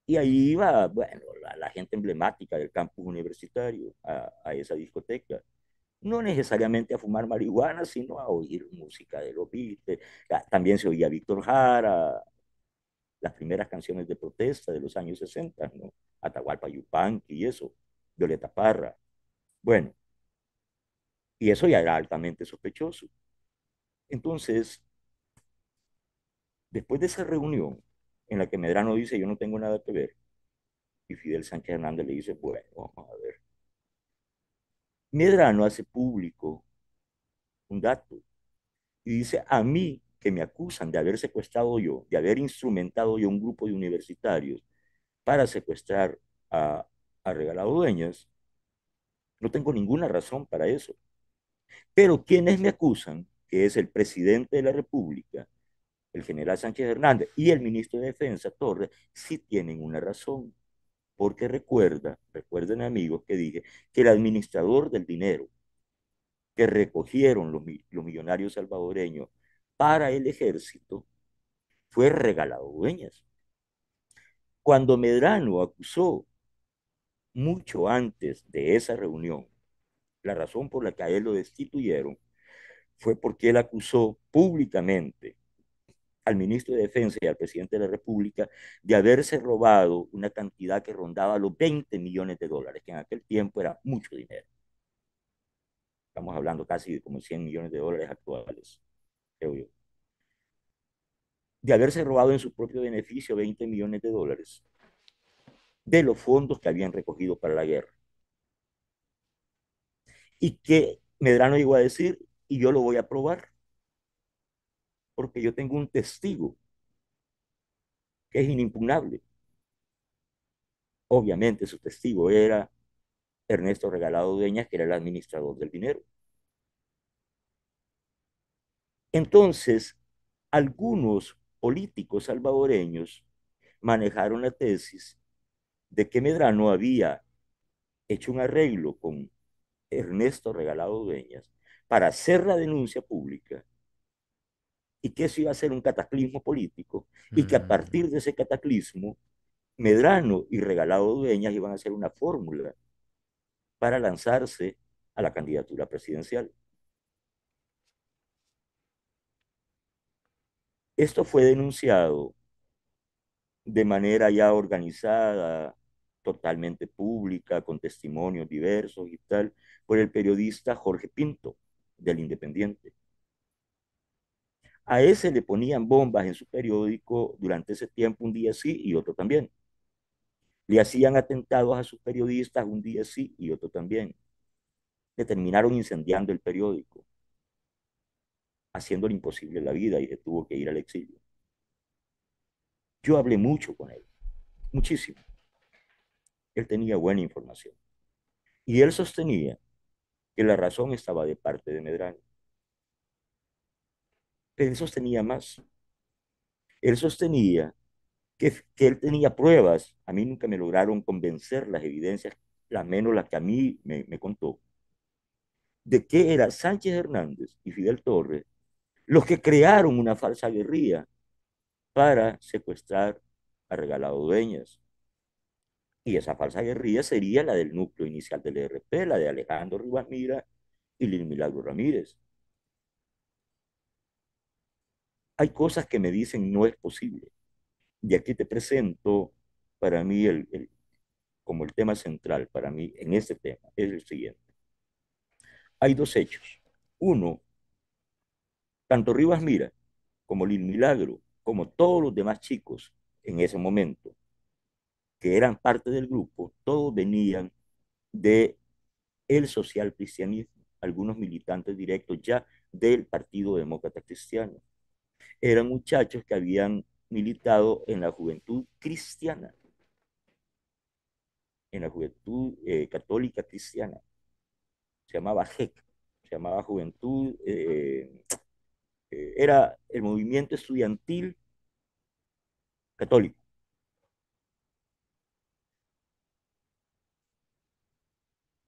Y ahí iba, bueno, la, gente emblemática del campus universitario a, esa discoteca. No necesariamente a fumar marihuana, sino a oír música de los Beatles. Ah, también se oía Víctor Jara, las primeras canciones de protesta de los años 60, ¿no? Atahualpa Yupanqui y eso, Violeta Parra. Bueno, y eso ya era altamente sospechoso. Entonces, después de esa reunión en la que Medrano dice yo no tengo nada que ver, y Fidel Sánchez Hernández le dice, bueno, vamos a ver. Medrano hace público un dato y dice, a mí que me acusan de haber secuestrado yo, de haber instrumentado yo un grupo de universitarios para secuestrar a, a Regalado Dueñas, no tengo ninguna razón para eso. Pero quienes me acusan, que es el presidente de la República, el general Sánchez Hernández y el ministro de Defensa, Torres, sí tienen una razón. Porque recuerda, recuerden amigos que dije, que el administrador del dinero que recogieron los millonarios salvadoreños para el ejército fue regalado Dueñas. Cuando Medrano acusó mucho antes de esa reunión, la razón por la que a él lo destituyeron fue porque él acusó públicamente al ministro de Defensa y al presidente de la República de haberse robado una cantidad que rondaba los 20 millones de dólares, que en aquel tiempo era mucho dinero. Estamos hablando casi de como 100 millones de dólares actuales de haberse robado en su propio beneficio 20 millones de dólares de los fondos que habían recogido para la guerra. Y que Medrano llegó a decir, y yo lo voy a probar, porque yo tengo un testigo que es inimpugnable. Obviamente su testigo era Ernesto Regalado Dueñas, que era el administrador del dinero. Entonces, algunos políticos salvadoreños manejaron la tesis de que Medrano había hecho un arreglo con Ernesto Regalado Dueñas para hacer la denuncia pública y que eso iba a ser un cataclismo político y que a mm. partir de ese cataclismo Medrano y Regalado Dueñas iban a hacer una fórmula para lanzarse a la candidatura presidencial. Esto fue denunciado de manera ya organizada, totalmente pública, con testimonios diversos y tal, por el periodista Jorge Pinto, del Independiente. A ese le ponían bombas en su periódico durante ese tiempo, un día sí y otro también. Le hacían atentados a sus periodistas un día sí y otro también. Le terminaron incendiando el periódico haciendo lo imposible la vida y tuvo que ir al exilio. Yo hablé mucho con él, muchísimo. Él tenía buena información. Y él sostenía que la razón estaba de parte de Medrano. Pero él sostenía más. Él sostenía que, que él tenía pruebas. A mí nunca me lograron convencer las evidencias, las menos las que a mí me contó, de que era Sánchez Hernández y Fidel Torres los que crearon una falsa guerrilla para secuestrar a Regalado Dueñas. Y esa falsa guerrilla sería la del núcleo inicial del ERP, la de Alejandro Rivas Mira y Lil Milagro Ramírez. Hay cosas que me dicen no es posible. Y aquí te presento para mí el, como el tema central para mí en este tema es el siguiente. Hay dos hechos. Uno, tanto Rivas Mira como Lil Milagro, como todos los demás chicos en ese momento, que eran parte del grupo, todos venían de el social cristianismo, algunos militantes directos ya del Partido Demócrata Cristiano. Eran muchachos que habían militado en la juventud cristiana, en la juventud eh, católica cristiana. Se llamaba JEC, se llamaba Juventud eh, eh, era el movimiento estudiantil católico.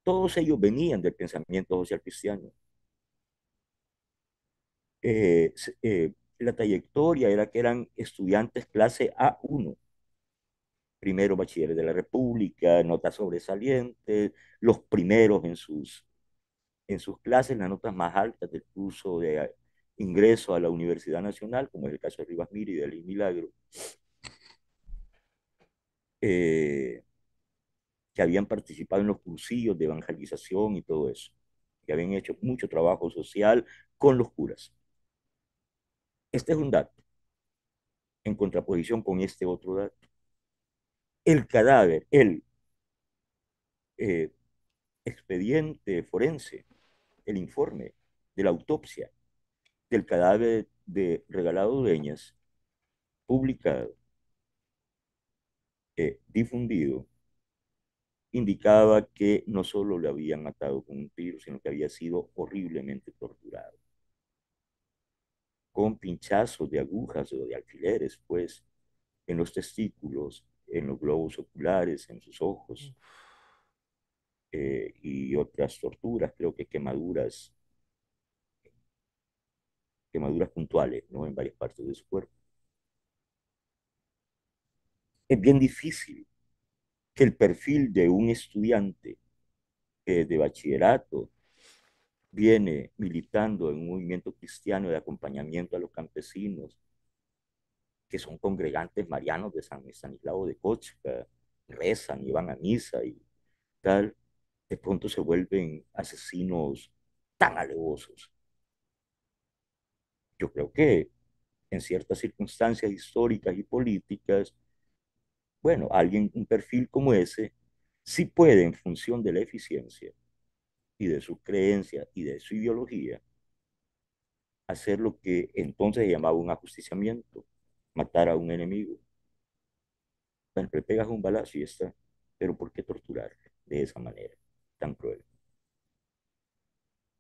Todos ellos venían del pensamiento social cristiano. Eh, eh, la trayectoria era que eran estudiantes clase A1, primero bachiller de la República, notas sobresalientes, los primeros en sus, en sus clases, las notas más altas del curso de, ingreso a la Universidad Nacional, como es el caso de Rivas Miri y de Alí Milagro, eh, que habían participado en los cursillos de evangelización y todo eso, que habían hecho mucho trabajo social con los curas. Este es un dato, en contraposición con este otro dato. El cadáver, el eh, expediente forense, el informe de la autopsia del cadáver de Regalado Dueñas, publicado, eh, difundido, indicaba que no solo le habían matado con un tiro, sino que había sido horriblemente torturado. Con pinchazos de agujas o de alfileres, pues, en los testículos, en los globos oculares, en sus ojos, eh, y otras torturas, creo que quemaduras quemaduras puntuales ¿no? en varias partes de su cuerpo. Es bien difícil que el perfil de un estudiante que de bachillerato viene militando en un movimiento cristiano de acompañamiento a los campesinos, que son congregantes marianos de San Estanislao de Coche, rezan y van a misa y tal, de pronto se vuelven asesinos tan alevosos yo creo que en ciertas circunstancias históricas y políticas, bueno, alguien, un perfil como ese, sí puede en función de la eficiencia y de su creencia y de su ideología, hacer lo que entonces llamaba un ajusticiamiento, matar a un enemigo. Siempre pegas un balazo y está, pero ¿por qué torturar de esa manera tan cruel?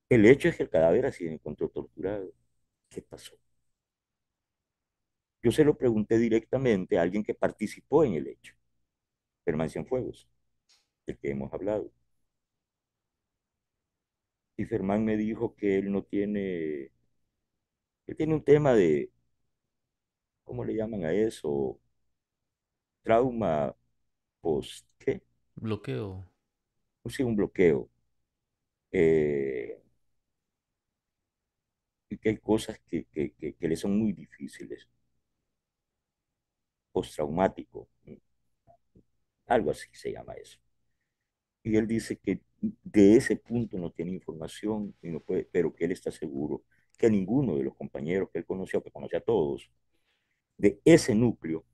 El hecho es que el cadáver así se encontró torturado ¿Qué pasó? Yo se lo pregunté directamente a alguien que participó en el hecho, Germán Cienfuegos, del que hemos hablado. Y Fermán me dijo que él no tiene, él tiene un tema de, ¿cómo le llaman a eso? Trauma post, ¿qué? Bloqueo. O sí, un bloqueo. Eh, que hay cosas que, que, que, le son muy difíciles. Postraumático, algo así se llama eso. Y él dice que de ese punto no tiene información, y no puede, pero que él está seguro que ninguno de los compañeros que él conoció, que conoce a todos, de ese núcleo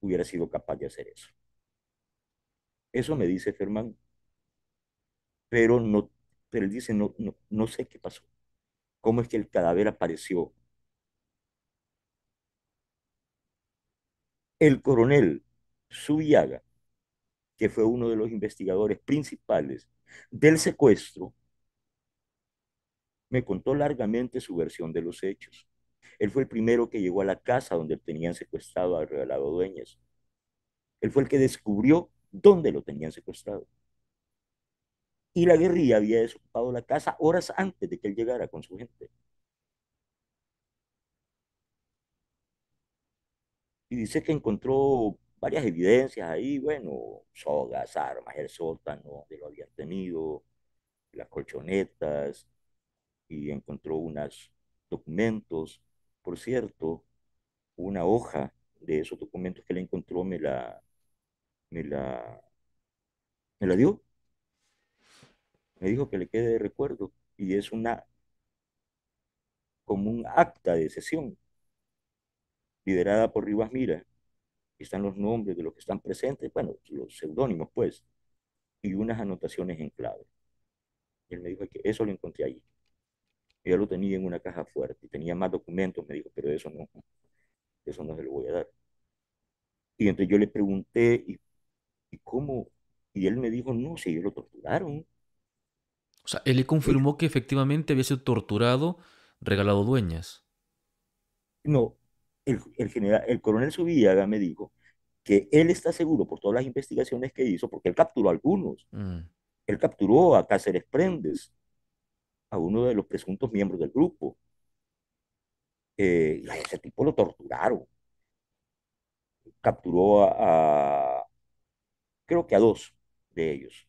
hubiera sido capaz de hacer eso. Eso me dice Germán. Pero no, pero él dice, no, no, no sé qué pasó cómo es que el cadáver apareció. El coronel Subiaga, que fue uno de los investigadores principales del secuestro, me contó largamente su versión de los hechos. Él fue el primero que llegó a la casa donde tenían secuestrado a Regalado Dueñas. Él fue el que descubrió dónde lo tenían secuestrado y la guerrilla había desocupado la casa horas antes de que él llegara con su gente. Y dice que encontró varias evidencias ahí, bueno, sogas, armas, el sótano de lo habían tenido, las colchonetas, y encontró unos documentos, por cierto, una hoja de esos documentos que le encontró me la, me la, me la dio me dijo que le quede de recuerdo y es una como un acta de sesión liderada por Rivas Mira. Están los nombres de los que están presentes, bueno, los seudónimos pues, y unas anotaciones en clave. y él me dijo que eso lo encontré allí. Yo lo tenía en una caja fuerte, tenía más documentos, me dijo, pero eso no, eso no se lo voy a dar. Y entonces yo le pregunté, ¿y, y cómo? Y él me dijo, no, si ellos lo torturaron. O sea, él le confirmó que efectivamente había sido torturado, regalado dueñas. No, el, general, el coronel Zubíaga me dijo que él está seguro por todas las investigaciones que hizo, porque él capturó a algunos. Mm. Él capturó a Cáceres Prendes, a uno de los presuntos miembros del grupo. Eh, y a ese tipo lo torturaron. Capturó a creo que a dos de ellos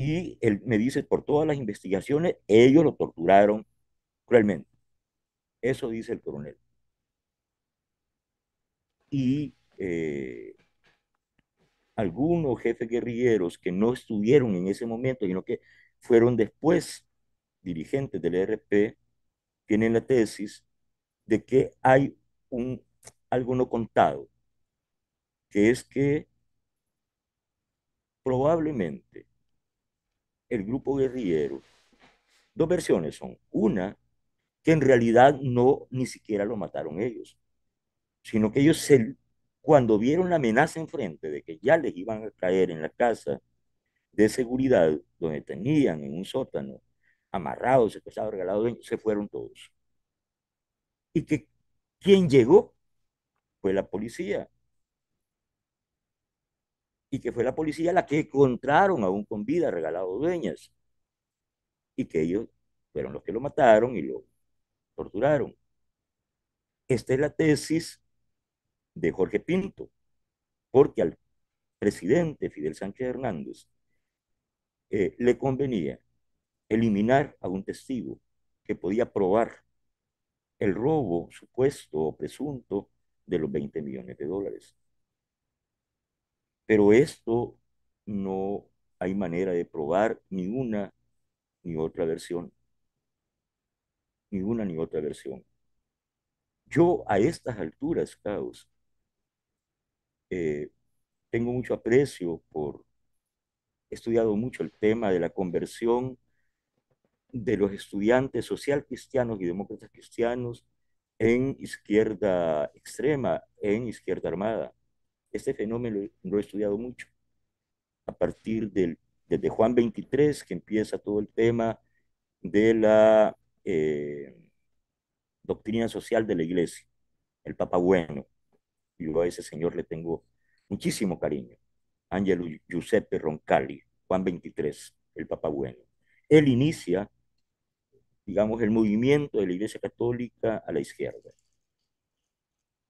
y él me dice, por todas las investigaciones, ellos lo torturaron cruelmente. Eso dice el coronel. Y eh, algunos jefes guerrilleros que no estuvieron en ese momento, sino que fueron después dirigentes del ERP, tienen la tesis de que hay un, algo no contado, que es que probablemente el grupo guerrillero. Dos versiones son. Una, que en realidad no ni siquiera lo mataron ellos, sino que ellos se, cuando vieron la amenaza enfrente de que ya les iban a caer en la casa de seguridad donde tenían en un sótano amarrados, secuestrados, regalados, se fueron todos. Y que quien llegó fue la policía y que fue la policía la que encontraron aún con vida regalado Dueñas y que ellos fueron los que lo mataron y lo torturaron. Esta es la tesis de Jorge Pinto, porque al presidente Fidel Sánchez Hernández eh, le convenía eliminar a un testigo que podía probar el robo supuesto o presunto de los 20 millones de dólares. Pero esto no hay manera de probar ni una ni otra versión. Ni una ni otra versión. Yo a estas alturas, Caos, eh, tengo mucho aprecio por, he estudiado mucho el tema de la conversión de los estudiantes social cristianos y demócratas cristianos en izquierda extrema, en izquierda armada. Este fenómeno lo he estudiado mucho. A partir del, desde Juan 23, que empieza todo el tema de la eh, doctrina social de la iglesia, el Papa Bueno. Yo a ese señor le tengo muchísimo cariño. Ángel Giuseppe Roncalli, Juan 23, el Papa Bueno. Él inicia, digamos, el movimiento de la Iglesia Católica a la izquierda.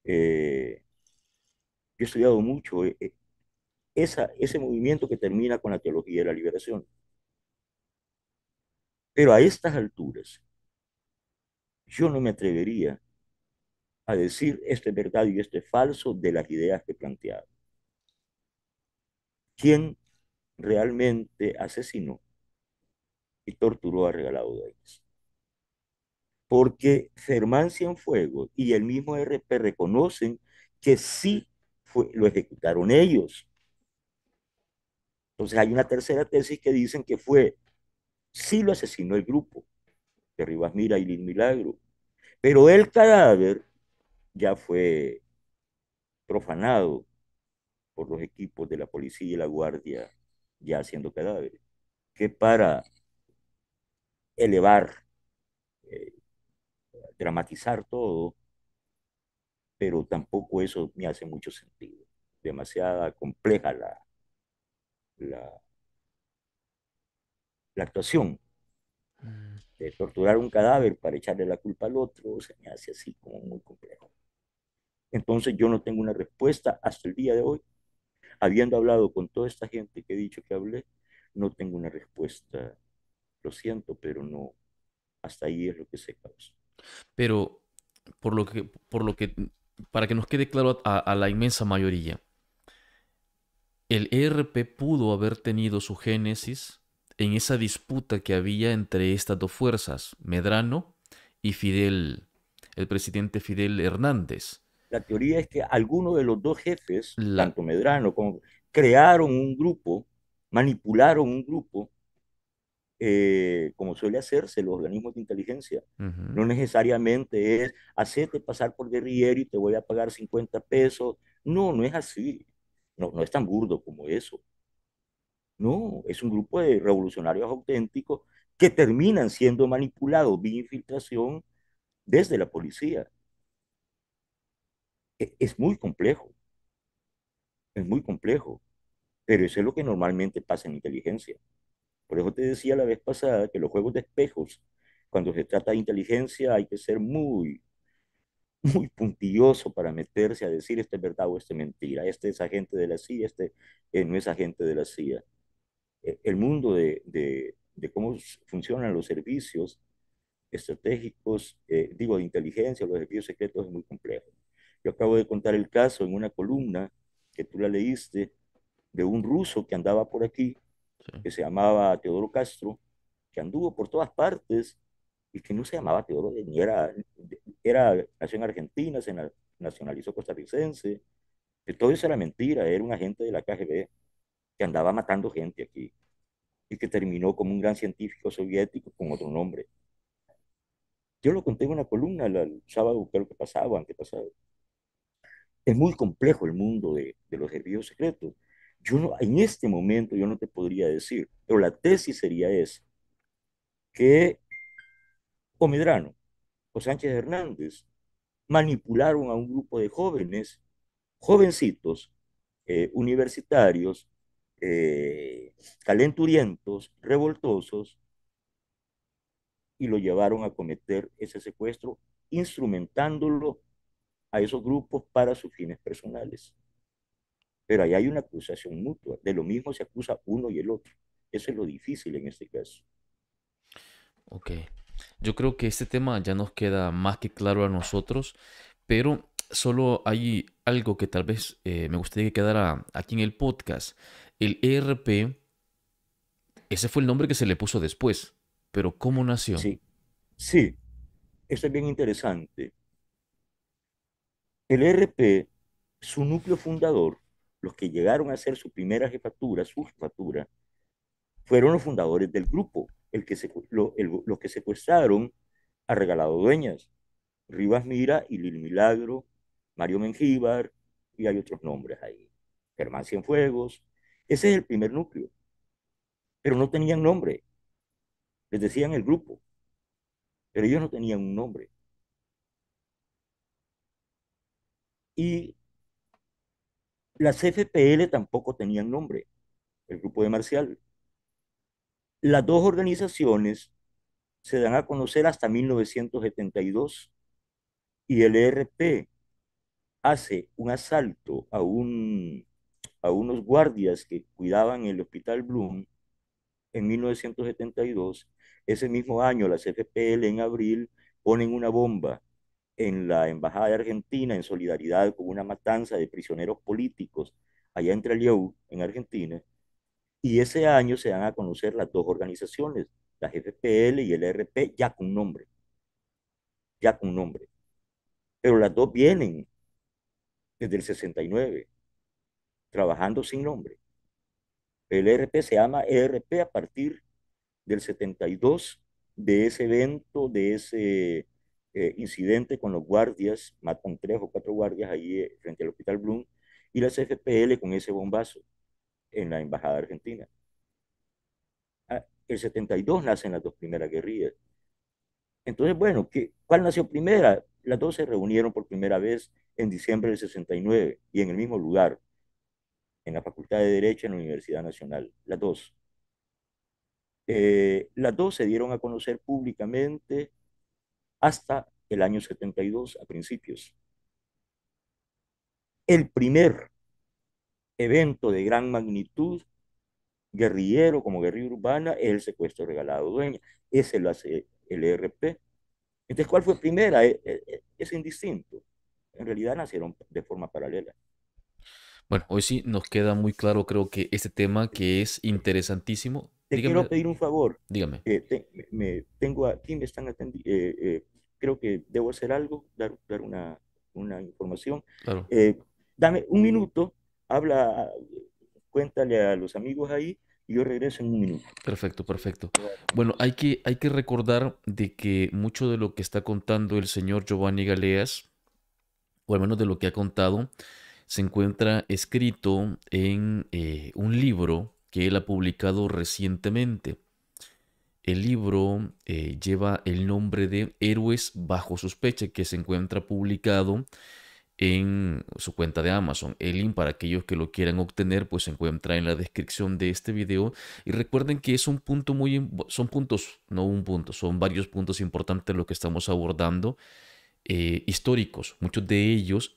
Eh, yo he estudiado mucho eh, eh, ese movimiento que termina con la teología de la liberación. Pero a estas alturas, yo no me atrevería a decir este es verdad y este es falso de las ideas que planteaba. ¿Quién realmente asesinó y torturó a Regalado ellos? Porque en Fuego y el mismo RP reconocen que sí lo ejecutaron ellos. Entonces hay una tercera tesis que dicen que fue, sí lo asesinó el grupo de Rivas Mira y Lin Milagro, pero el cadáver ya fue profanado por los equipos de la policía y la guardia ya haciendo cadáveres, que para elevar, eh, dramatizar todo, pero tampoco eso me hace mucho sentido. Demasiada compleja la, la, actuación. Mm. torturar un cadáver para echarle la culpa al otro se me hace así como muy complejo. Entonces yo no tengo una respuesta hasta el día de hoy. Habiendo hablado con toda esta gente que he dicho que hablé, no tengo una respuesta. Lo siento, pero no. Hasta ahí es lo que se causa. Pero por lo que, por lo que para que nos quede claro a, la inmensa mayoría, el ERP pudo haber tenido su génesis en esa disputa que había entre estas dos fuerzas, Medrano y Fidel, el presidente Fidel Hernández. La teoría es que alguno de los dos jefes, tanto Medrano como crearon un grupo, manipularon un grupo eh, como suele hacerse los organismos de inteligencia. No necesariamente es hacerte pasar por guerrillero y te voy a pagar 50 pesos. No, no es así. No, no es tan burdo como eso. No, es un grupo de revolucionarios auténticos que terminan siendo manipulados vía infiltración desde la policía. E, es muy complejo. Es muy complejo. Pero eso es lo que normalmente pasa en inteligencia. Por eso te decía la vez pasada que los juegos de espejos, cuando se trata de inteligencia, hay que ser muy, muy puntilloso para meterse a decir este es verdad o este es mentira, este es agente de la CIA, este eh, no es agente de la CIA. E, el mundo de, de, cómo funcionan los servicios estratégicos, eh, digo, de inteligencia, los servicios secretos es muy complejo. Yo acabo de contar el caso en una columna que tú la leíste de un ruso que andaba por aquí que se llamaba Teodoro Castro, que anduvo por todas partes y que no se llamaba Teodoro, ni era, era nació en Argentina, se nacionalizó costarricense. Que todo eso era mentira, era un agente de la KGB que andaba matando gente aquí y que terminó como un gran científico soviético con otro nombre. Yo lo conté en una columna el sábado, creo que pasaba, antepasado. Es muy complejo el mundo de, de los servicios secretos. Yo no, en este momento yo no te podría decir, pero la tesis sería esa, que Comedrano o Sánchez Hernández manipularon a un grupo de jóvenes, jovencitos, eh, universitarios, eh, calenturientos, revoltosos, y lo llevaron a cometer ese secuestro, instrumentándolo a esos grupos para sus fines personales. Pero ahí hay una acusación mutua, de lo mismo se acusa uno y el otro. Eso es lo difícil en este caso. Ok, yo creo que este tema ya nos queda más que claro a nosotros, pero solo hay algo que tal vez eh, me gustaría que quedara aquí en el podcast. El ERP, ese fue el nombre que se le puso después, pero ¿cómo nació? Sí, sí, eso es bien interesante. El ERP, su núcleo fundador, los que llegaron a ser su primera jefatura, su jefatura, fueron los fundadores del grupo, el que se, los que secuestraron a Regalado Dueñas, Rivas Mira y Lil Milagro, Mario Mengíbar, y hay otros nombres ahí, Germán Cienfuegos, ese es el primer núcleo, pero no tenían nombre, les decían el grupo, pero ellos no tenían un nombre. Y las FPL tampoco tenían nombre, el grupo de Marcial. Las dos organizaciones se dan a conocer hasta 1972 y el ERP hace un asalto a, un, a unos guardias que cuidaban el Hospital Bloom en 1972. Ese mismo año las FPL en abril ponen una bomba en la Embajada de Argentina en solidaridad con una matanza de prisioneros políticos allá el Trelew, en Argentina, y ese año se dan a conocer las dos organizaciones, la GFPL y el ERP, ya con nombre, ya con nombre. Pero las dos vienen desde el 69, trabajando sin nombre. El ERP se llama ERP a partir del 72, de ese evento, de ese eh, incidente con los guardias, matan tres o cuatro guardias ahí eh, frente al Hospital Bloom, y las FPL con ese bombazo en la Embajada Argentina. Ah, el 72 nacen las dos primeras guerrillas. Entonces, bueno, ¿qué, ¿cuál nació primera? Las dos se reunieron por primera vez en diciembre del 69 y en el mismo lugar, en la Facultad de Derecho en la Universidad Nacional, las dos. Eh, las dos se dieron a conocer públicamente hasta el año 72 a principios. El primer evento de gran magnitud guerrillero como guerrilla urbana es el secuestro regalado dueña, ese lo hace el ERP. Entonces, ¿cuál fue primera? E, e, e, es indistinto. En realidad nacieron de forma paralela. Bueno, hoy sí nos queda muy claro, creo que este tema que es interesantísimo, te quiero pedir un favor. Dígame. Eh, me, tengo aquí, me están atendiendo. Eh, eh, creo que debo hacer algo, dar, una, información. Claro. dame un minuto, habla, cuéntale a los amigos ahí y yo regreso en un minuto. Perfecto, perfecto. Bueno, hay que, hay que recordar de que mucho de lo que está contando el señor Giovanni Galeas, o al menos de lo que ha contado, se encuentra escrito en un libro que él ha publicado recientemente. El libro eh, lleva el nombre de Héroes bajo sospecha, que se encuentra publicado en su cuenta de Amazon. El link para aquellos que lo quieran obtener pues se encuentra en la descripción de este video y recuerden que es un punto muy son puntos, no un punto, son varios puntos importantes lo que estamos abordando eh, históricos, muchos de ellos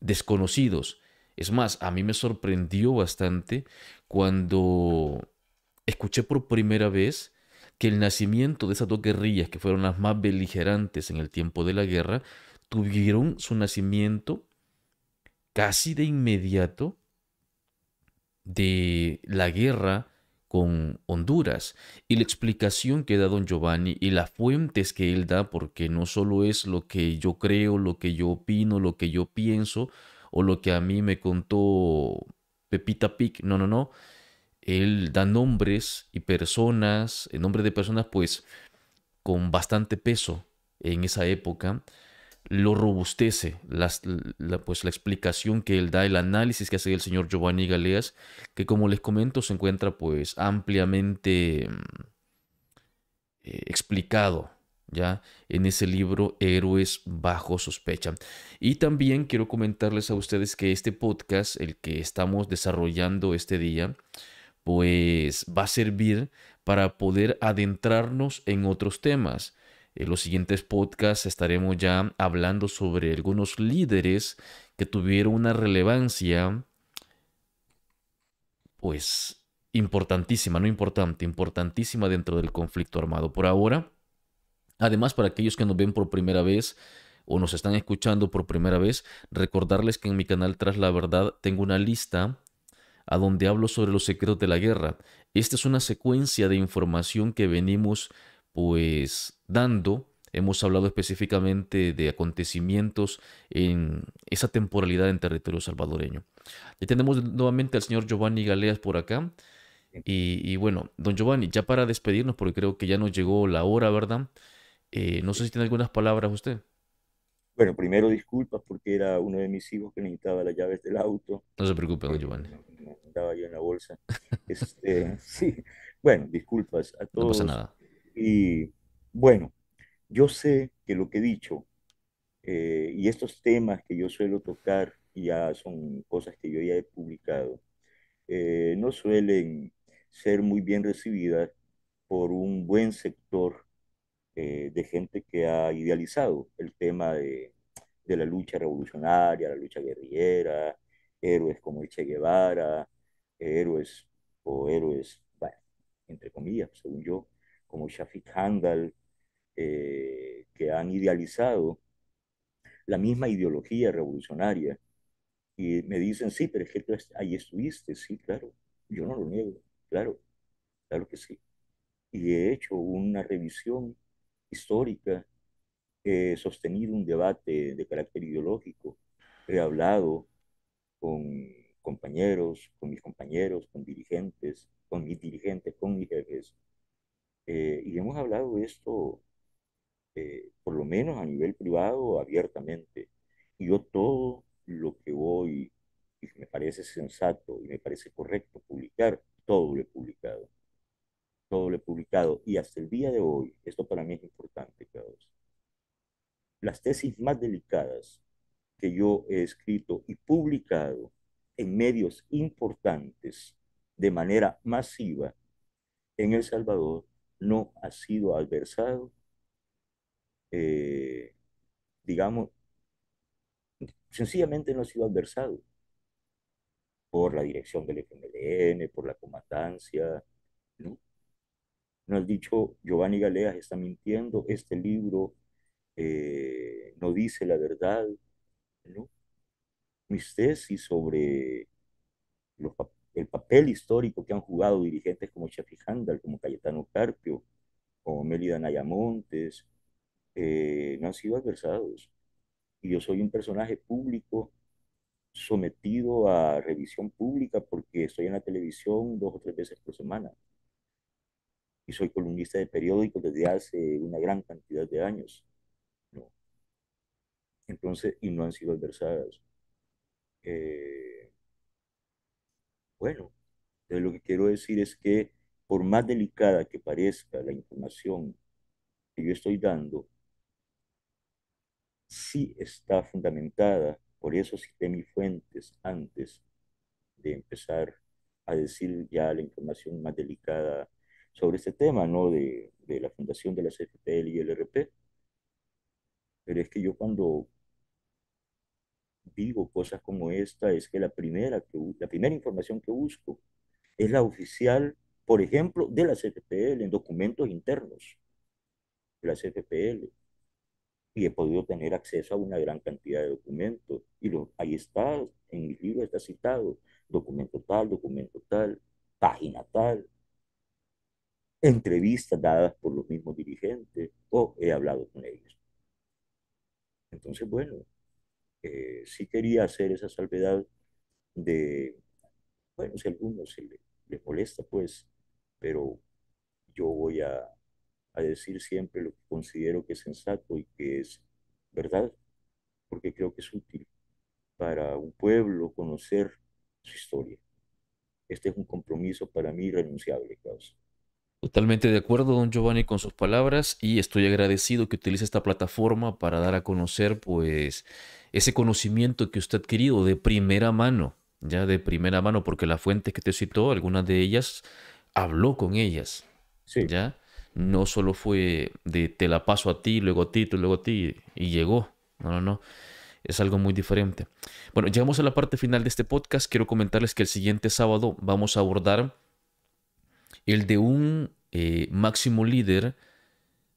desconocidos es más, a mí me sorprendió bastante cuando escuché por primera vez que el nacimiento de esas dos guerrillas, que fueron las más beligerantes en el tiempo de la guerra, tuvieron su nacimiento casi de inmediato de la guerra con Honduras y la explicación que da don Giovanni y las fuentes que él da, porque no solo es lo que yo creo, lo que yo opino, lo que yo pienso, o lo que a mí me contó Pepita Pic, no, no, no. Él da nombres y personas, el nombre de personas pues con bastante peso en esa época, lo robustece, la, pues la explicación que él da, el análisis que hace el señor Giovanni Galeas, que como les comento se encuentra pues ampliamente mm, eh, explicado ya en ese libro Héroes bajo sospecha. Y también quiero comentarles a ustedes que este podcast, el que estamos desarrollando este día, pues va a servir para poder adentrarnos en otros temas. En los siguientes podcasts estaremos ya hablando sobre algunos líderes que tuvieron una relevancia, pues importantísima, no importante, importantísima dentro del conflicto armado. Por ahora, Además, para aquellos que nos ven por primera vez o nos están escuchando por primera vez, recordarles que en mi canal Tras la Verdad tengo una lista a donde hablo sobre los secretos de la guerra. Esta es una secuencia de información que venimos pues dando. Hemos hablado específicamente de acontecimientos en esa temporalidad en territorio salvadoreño. Ya tenemos nuevamente al señor Giovanni Galeas por acá. Y, y bueno, don Giovanni, ya para despedirnos, porque creo que ya nos llegó la hora, ¿verdad? Eh, no sé si tiene algunas palabras usted. Bueno, primero disculpas porque era uno de mis hijos que necesitaba las llaves del auto. No se preocupe, don eh, Giovanni. yo en la bolsa. Este, sí, bueno, disculpas a todos. No pasa nada. Y bueno, yo sé que lo que he dicho eh, y estos temas que yo suelo tocar ya son cosas que yo ya he publicado, no suelen ser muy bien recibidas por un buen sector eh, de gente que ha idealizado el tema de, de, la lucha revolucionaria, la lucha guerrillera, héroes como el Che Guevara, héroes o héroes, bueno, entre comillas, según yo, como Shafiq Handal, eh, que han idealizado la misma ideología revolucionaria. Y me dicen, sí, pero es que tú ahí estuviste, sí, claro, yo no lo niego, claro, claro que sí. Y he hecho una revisión histórica, he sostenido un debate de carácter ideológico. He hablado con compañeros, con mis compañeros, con dirigentes, con mis dirigentes, con mis jefes. Eh, y hemos hablado esto, eh, por lo menos a nivel privado, abiertamente. Y yo todo lo que voy, y me parece sensato y me parece correcto publicar, todo lo he publicado todo lo he publicado y hasta el día de hoy, esto para mí es importante, Carlos, las tesis más delicadas que yo he escrito y publicado en medios importantes de manera masiva en El Salvador no ha sido adversado, eh, digamos, sencillamente no ha sido adversado por la dirección del FMLN, por la comandancia, ¿no? no has dicho Giovanni Galeas está mintiendo, este libro eh, no dice la verdad, ¿no? Mis tesis sobre el papel histórico que han jugado dirigentes como Chafi Handal, como Cayetano Carpio, como Melida Nayamontes, eh, no han sido adversados. Y yo soy un personaje público sometido a revisión pública porque estoy en la televisión dos o tres veces por semana y soy columnista de periódicos desde hace una gran cantidad de años. ¿no? Entonces, y no han sido adversadas. Eh, bueno, lo que quiero decir es que por más delicada que parezca la información que yo estoy dando, sí está fundamentada, por eso cité mis fuentes antes de empezar a decir ya la información más delicada sobre este tema, ¿no? De, de la fundación de la CFPL y el e RP. Pero es que yo cuando digo cosas como esta es que la primera, que, la primera información que busco es la oficial, por ejemplo, de la CFPL en documentos internos de la CFPL. Y he podido tener acceso a una gran cantidad de documentos. Y lo, ahí está, en mi libro está citado, documento tal, documento tal, página tal, entrevistas dadas por los mismos dirigentes o he hablado con ellos. Entonces, bueno, eh, sí quería hacer esa salvedad de, bueno, si a algunos se le molesta, pues, pero yo voy a, a decir siempre lo que considero que es sensato y que es verdad, porque creo que es útil para un pueblo conocer su historia. Este es un compromiso para mí renunciable, causa Totalmente de acuerdo, don Giovanni, con sus palabras y estoy agradecido que utilice esta plataforma para dar a conocer pues ese conocimiento que usted ha adquirido de primera mano, ya de primera mano, porque la fuente que te citó, algunas de ellas, habló con ellas, ya no solo fue de te la paso a ti, luego a ti, luego a ti y llegó, no, no, no es algo muy diferente. Bueno, llegamos a la parte final de este podcast. Quiero comentarles que el siguiente sábado vamos a abordar el de un eh, máximo líder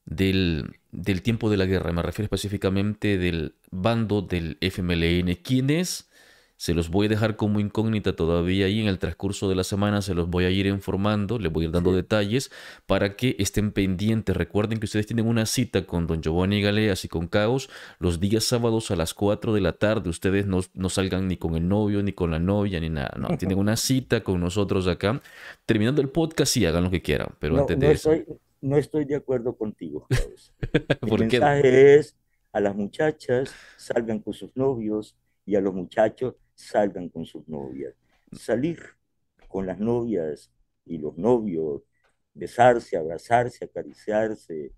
del, del, tiempo de la guerra. Me refiero específicamente del bando del FMLN, es... Se los voy a dejar como incógnita todavía y en el transcurso de la semana se los voy a ir informando, les voy a ir dando detalles para que estén pendientes. Recuerden que ustedes tienen una cita con Don Giovanni Galeas y con Caos los días sábados a las 4 de la tarde. Ustedes no, salgan ni con el novio, ni con la novia, ni nada. No, tienen una cita con nosotros acá. Terminando el podcast, sí, hagan lo que quieran, pero no, antes no Estoy, de acuerdo contigo, Caos. el mensaje es a las muchachas, salgan con sus novios y a los muchachos salgan con sus novias. Mm. Salir con las novias y los novios, besarse, abrazarse, acariciarse,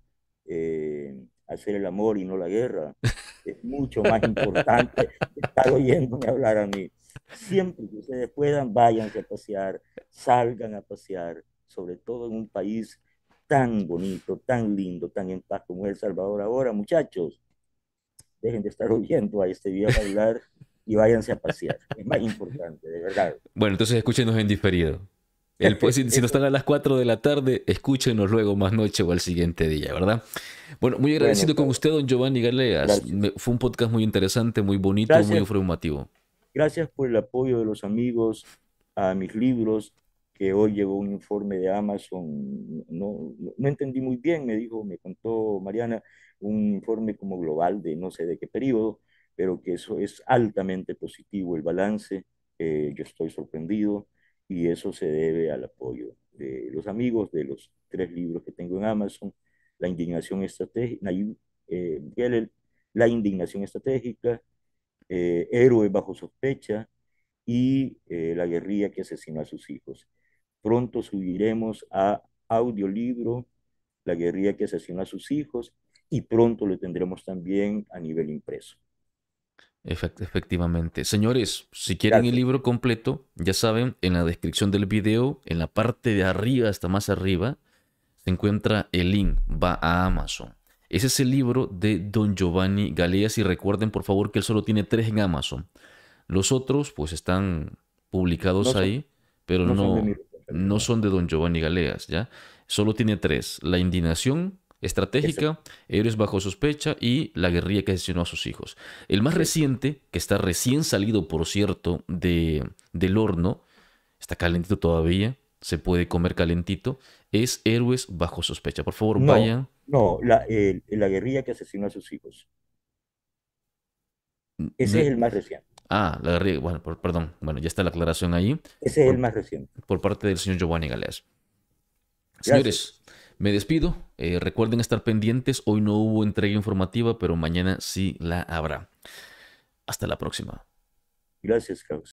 eh, hacer el amor y no la guerra, es mucho más importante estar oyéndome hablar a mí. Siempre que ustedes puedan, váyanse a pasear, salgan a pasear, sobre todo en un país tan bonito, tan lindo, tan en paz como El Salvador ahora, muchachos. Dejen de estar oyendo a este día hablar y váyanse a pasear. es más importante, de verdad. Bueno, entonces escúchenos en diferido. El, pues, si, si, no están a las 4 de la tarde, escúchenos luego más noche o al siguiente día, ¿verdad? Bueno, muy agradecido con pues, usted, don Giovanni Galeas. fue un podcast muy interesante, muy bonito, muy informativo. Gracias por el apoyo de los amigos a mis libros, que hoy llegó un informe de Amazon, no, no entendí muy bien, me dijo, me contó Mariana, un informe como global de no sé de qué periodo, pero que eso es altamente positivo el balance. Eh, yo estoy sorprendido y eso se debe al apoyo de los amigos, de los tres libros que tengo en Amazon, La indignación estratégica, eh, La indignación estratégica, eh, bajo sospecha y eh, La guerrilla que asesinó a sus hijos. Pronto subiremos a audiolibro La guerrilla que asesinó a sus hijos y pronto lo tendremos también a nivel impreso. Efectivamente. Señores, si quieren el libro completo, ya saben, en la descripción del video, en la parte de arriba hasta más arriba, se encuentra el link, va a Amazon. Ese es el libro de Don Giovanni Galeas y recuerden por favor que él solo tiene tres en Amazon. Los otros pues están publicados ahí, pero no, no, son de, no son de Don Giovanni Galeas, ¿ya? Solo tiene tres, La Indignación, estratégica, héroes bajo sospecha y la guerrilla que asesinó a sus hijos. El más reciente, que está recién salido, por cierto, de, del horno, está calentito todavía, se puede comer calentito, es héroes bajo sospecha. Por favor, vayan. No, la, guerrilla que asesinó a sus hijos. Mm, Ese es el más reciente. Ah, la guerrilla, bueno, perdón, bueno, ya está la aclaración ahí. Ese es el más reciente. Por parte del señor Giovanni Galeas. Señores, me despido. Eh, recuerden estar pendientes. Hoy no hubo entrega informativa, pero mañana sí la habrá. Hasta la próxima. Gracias, Carlos.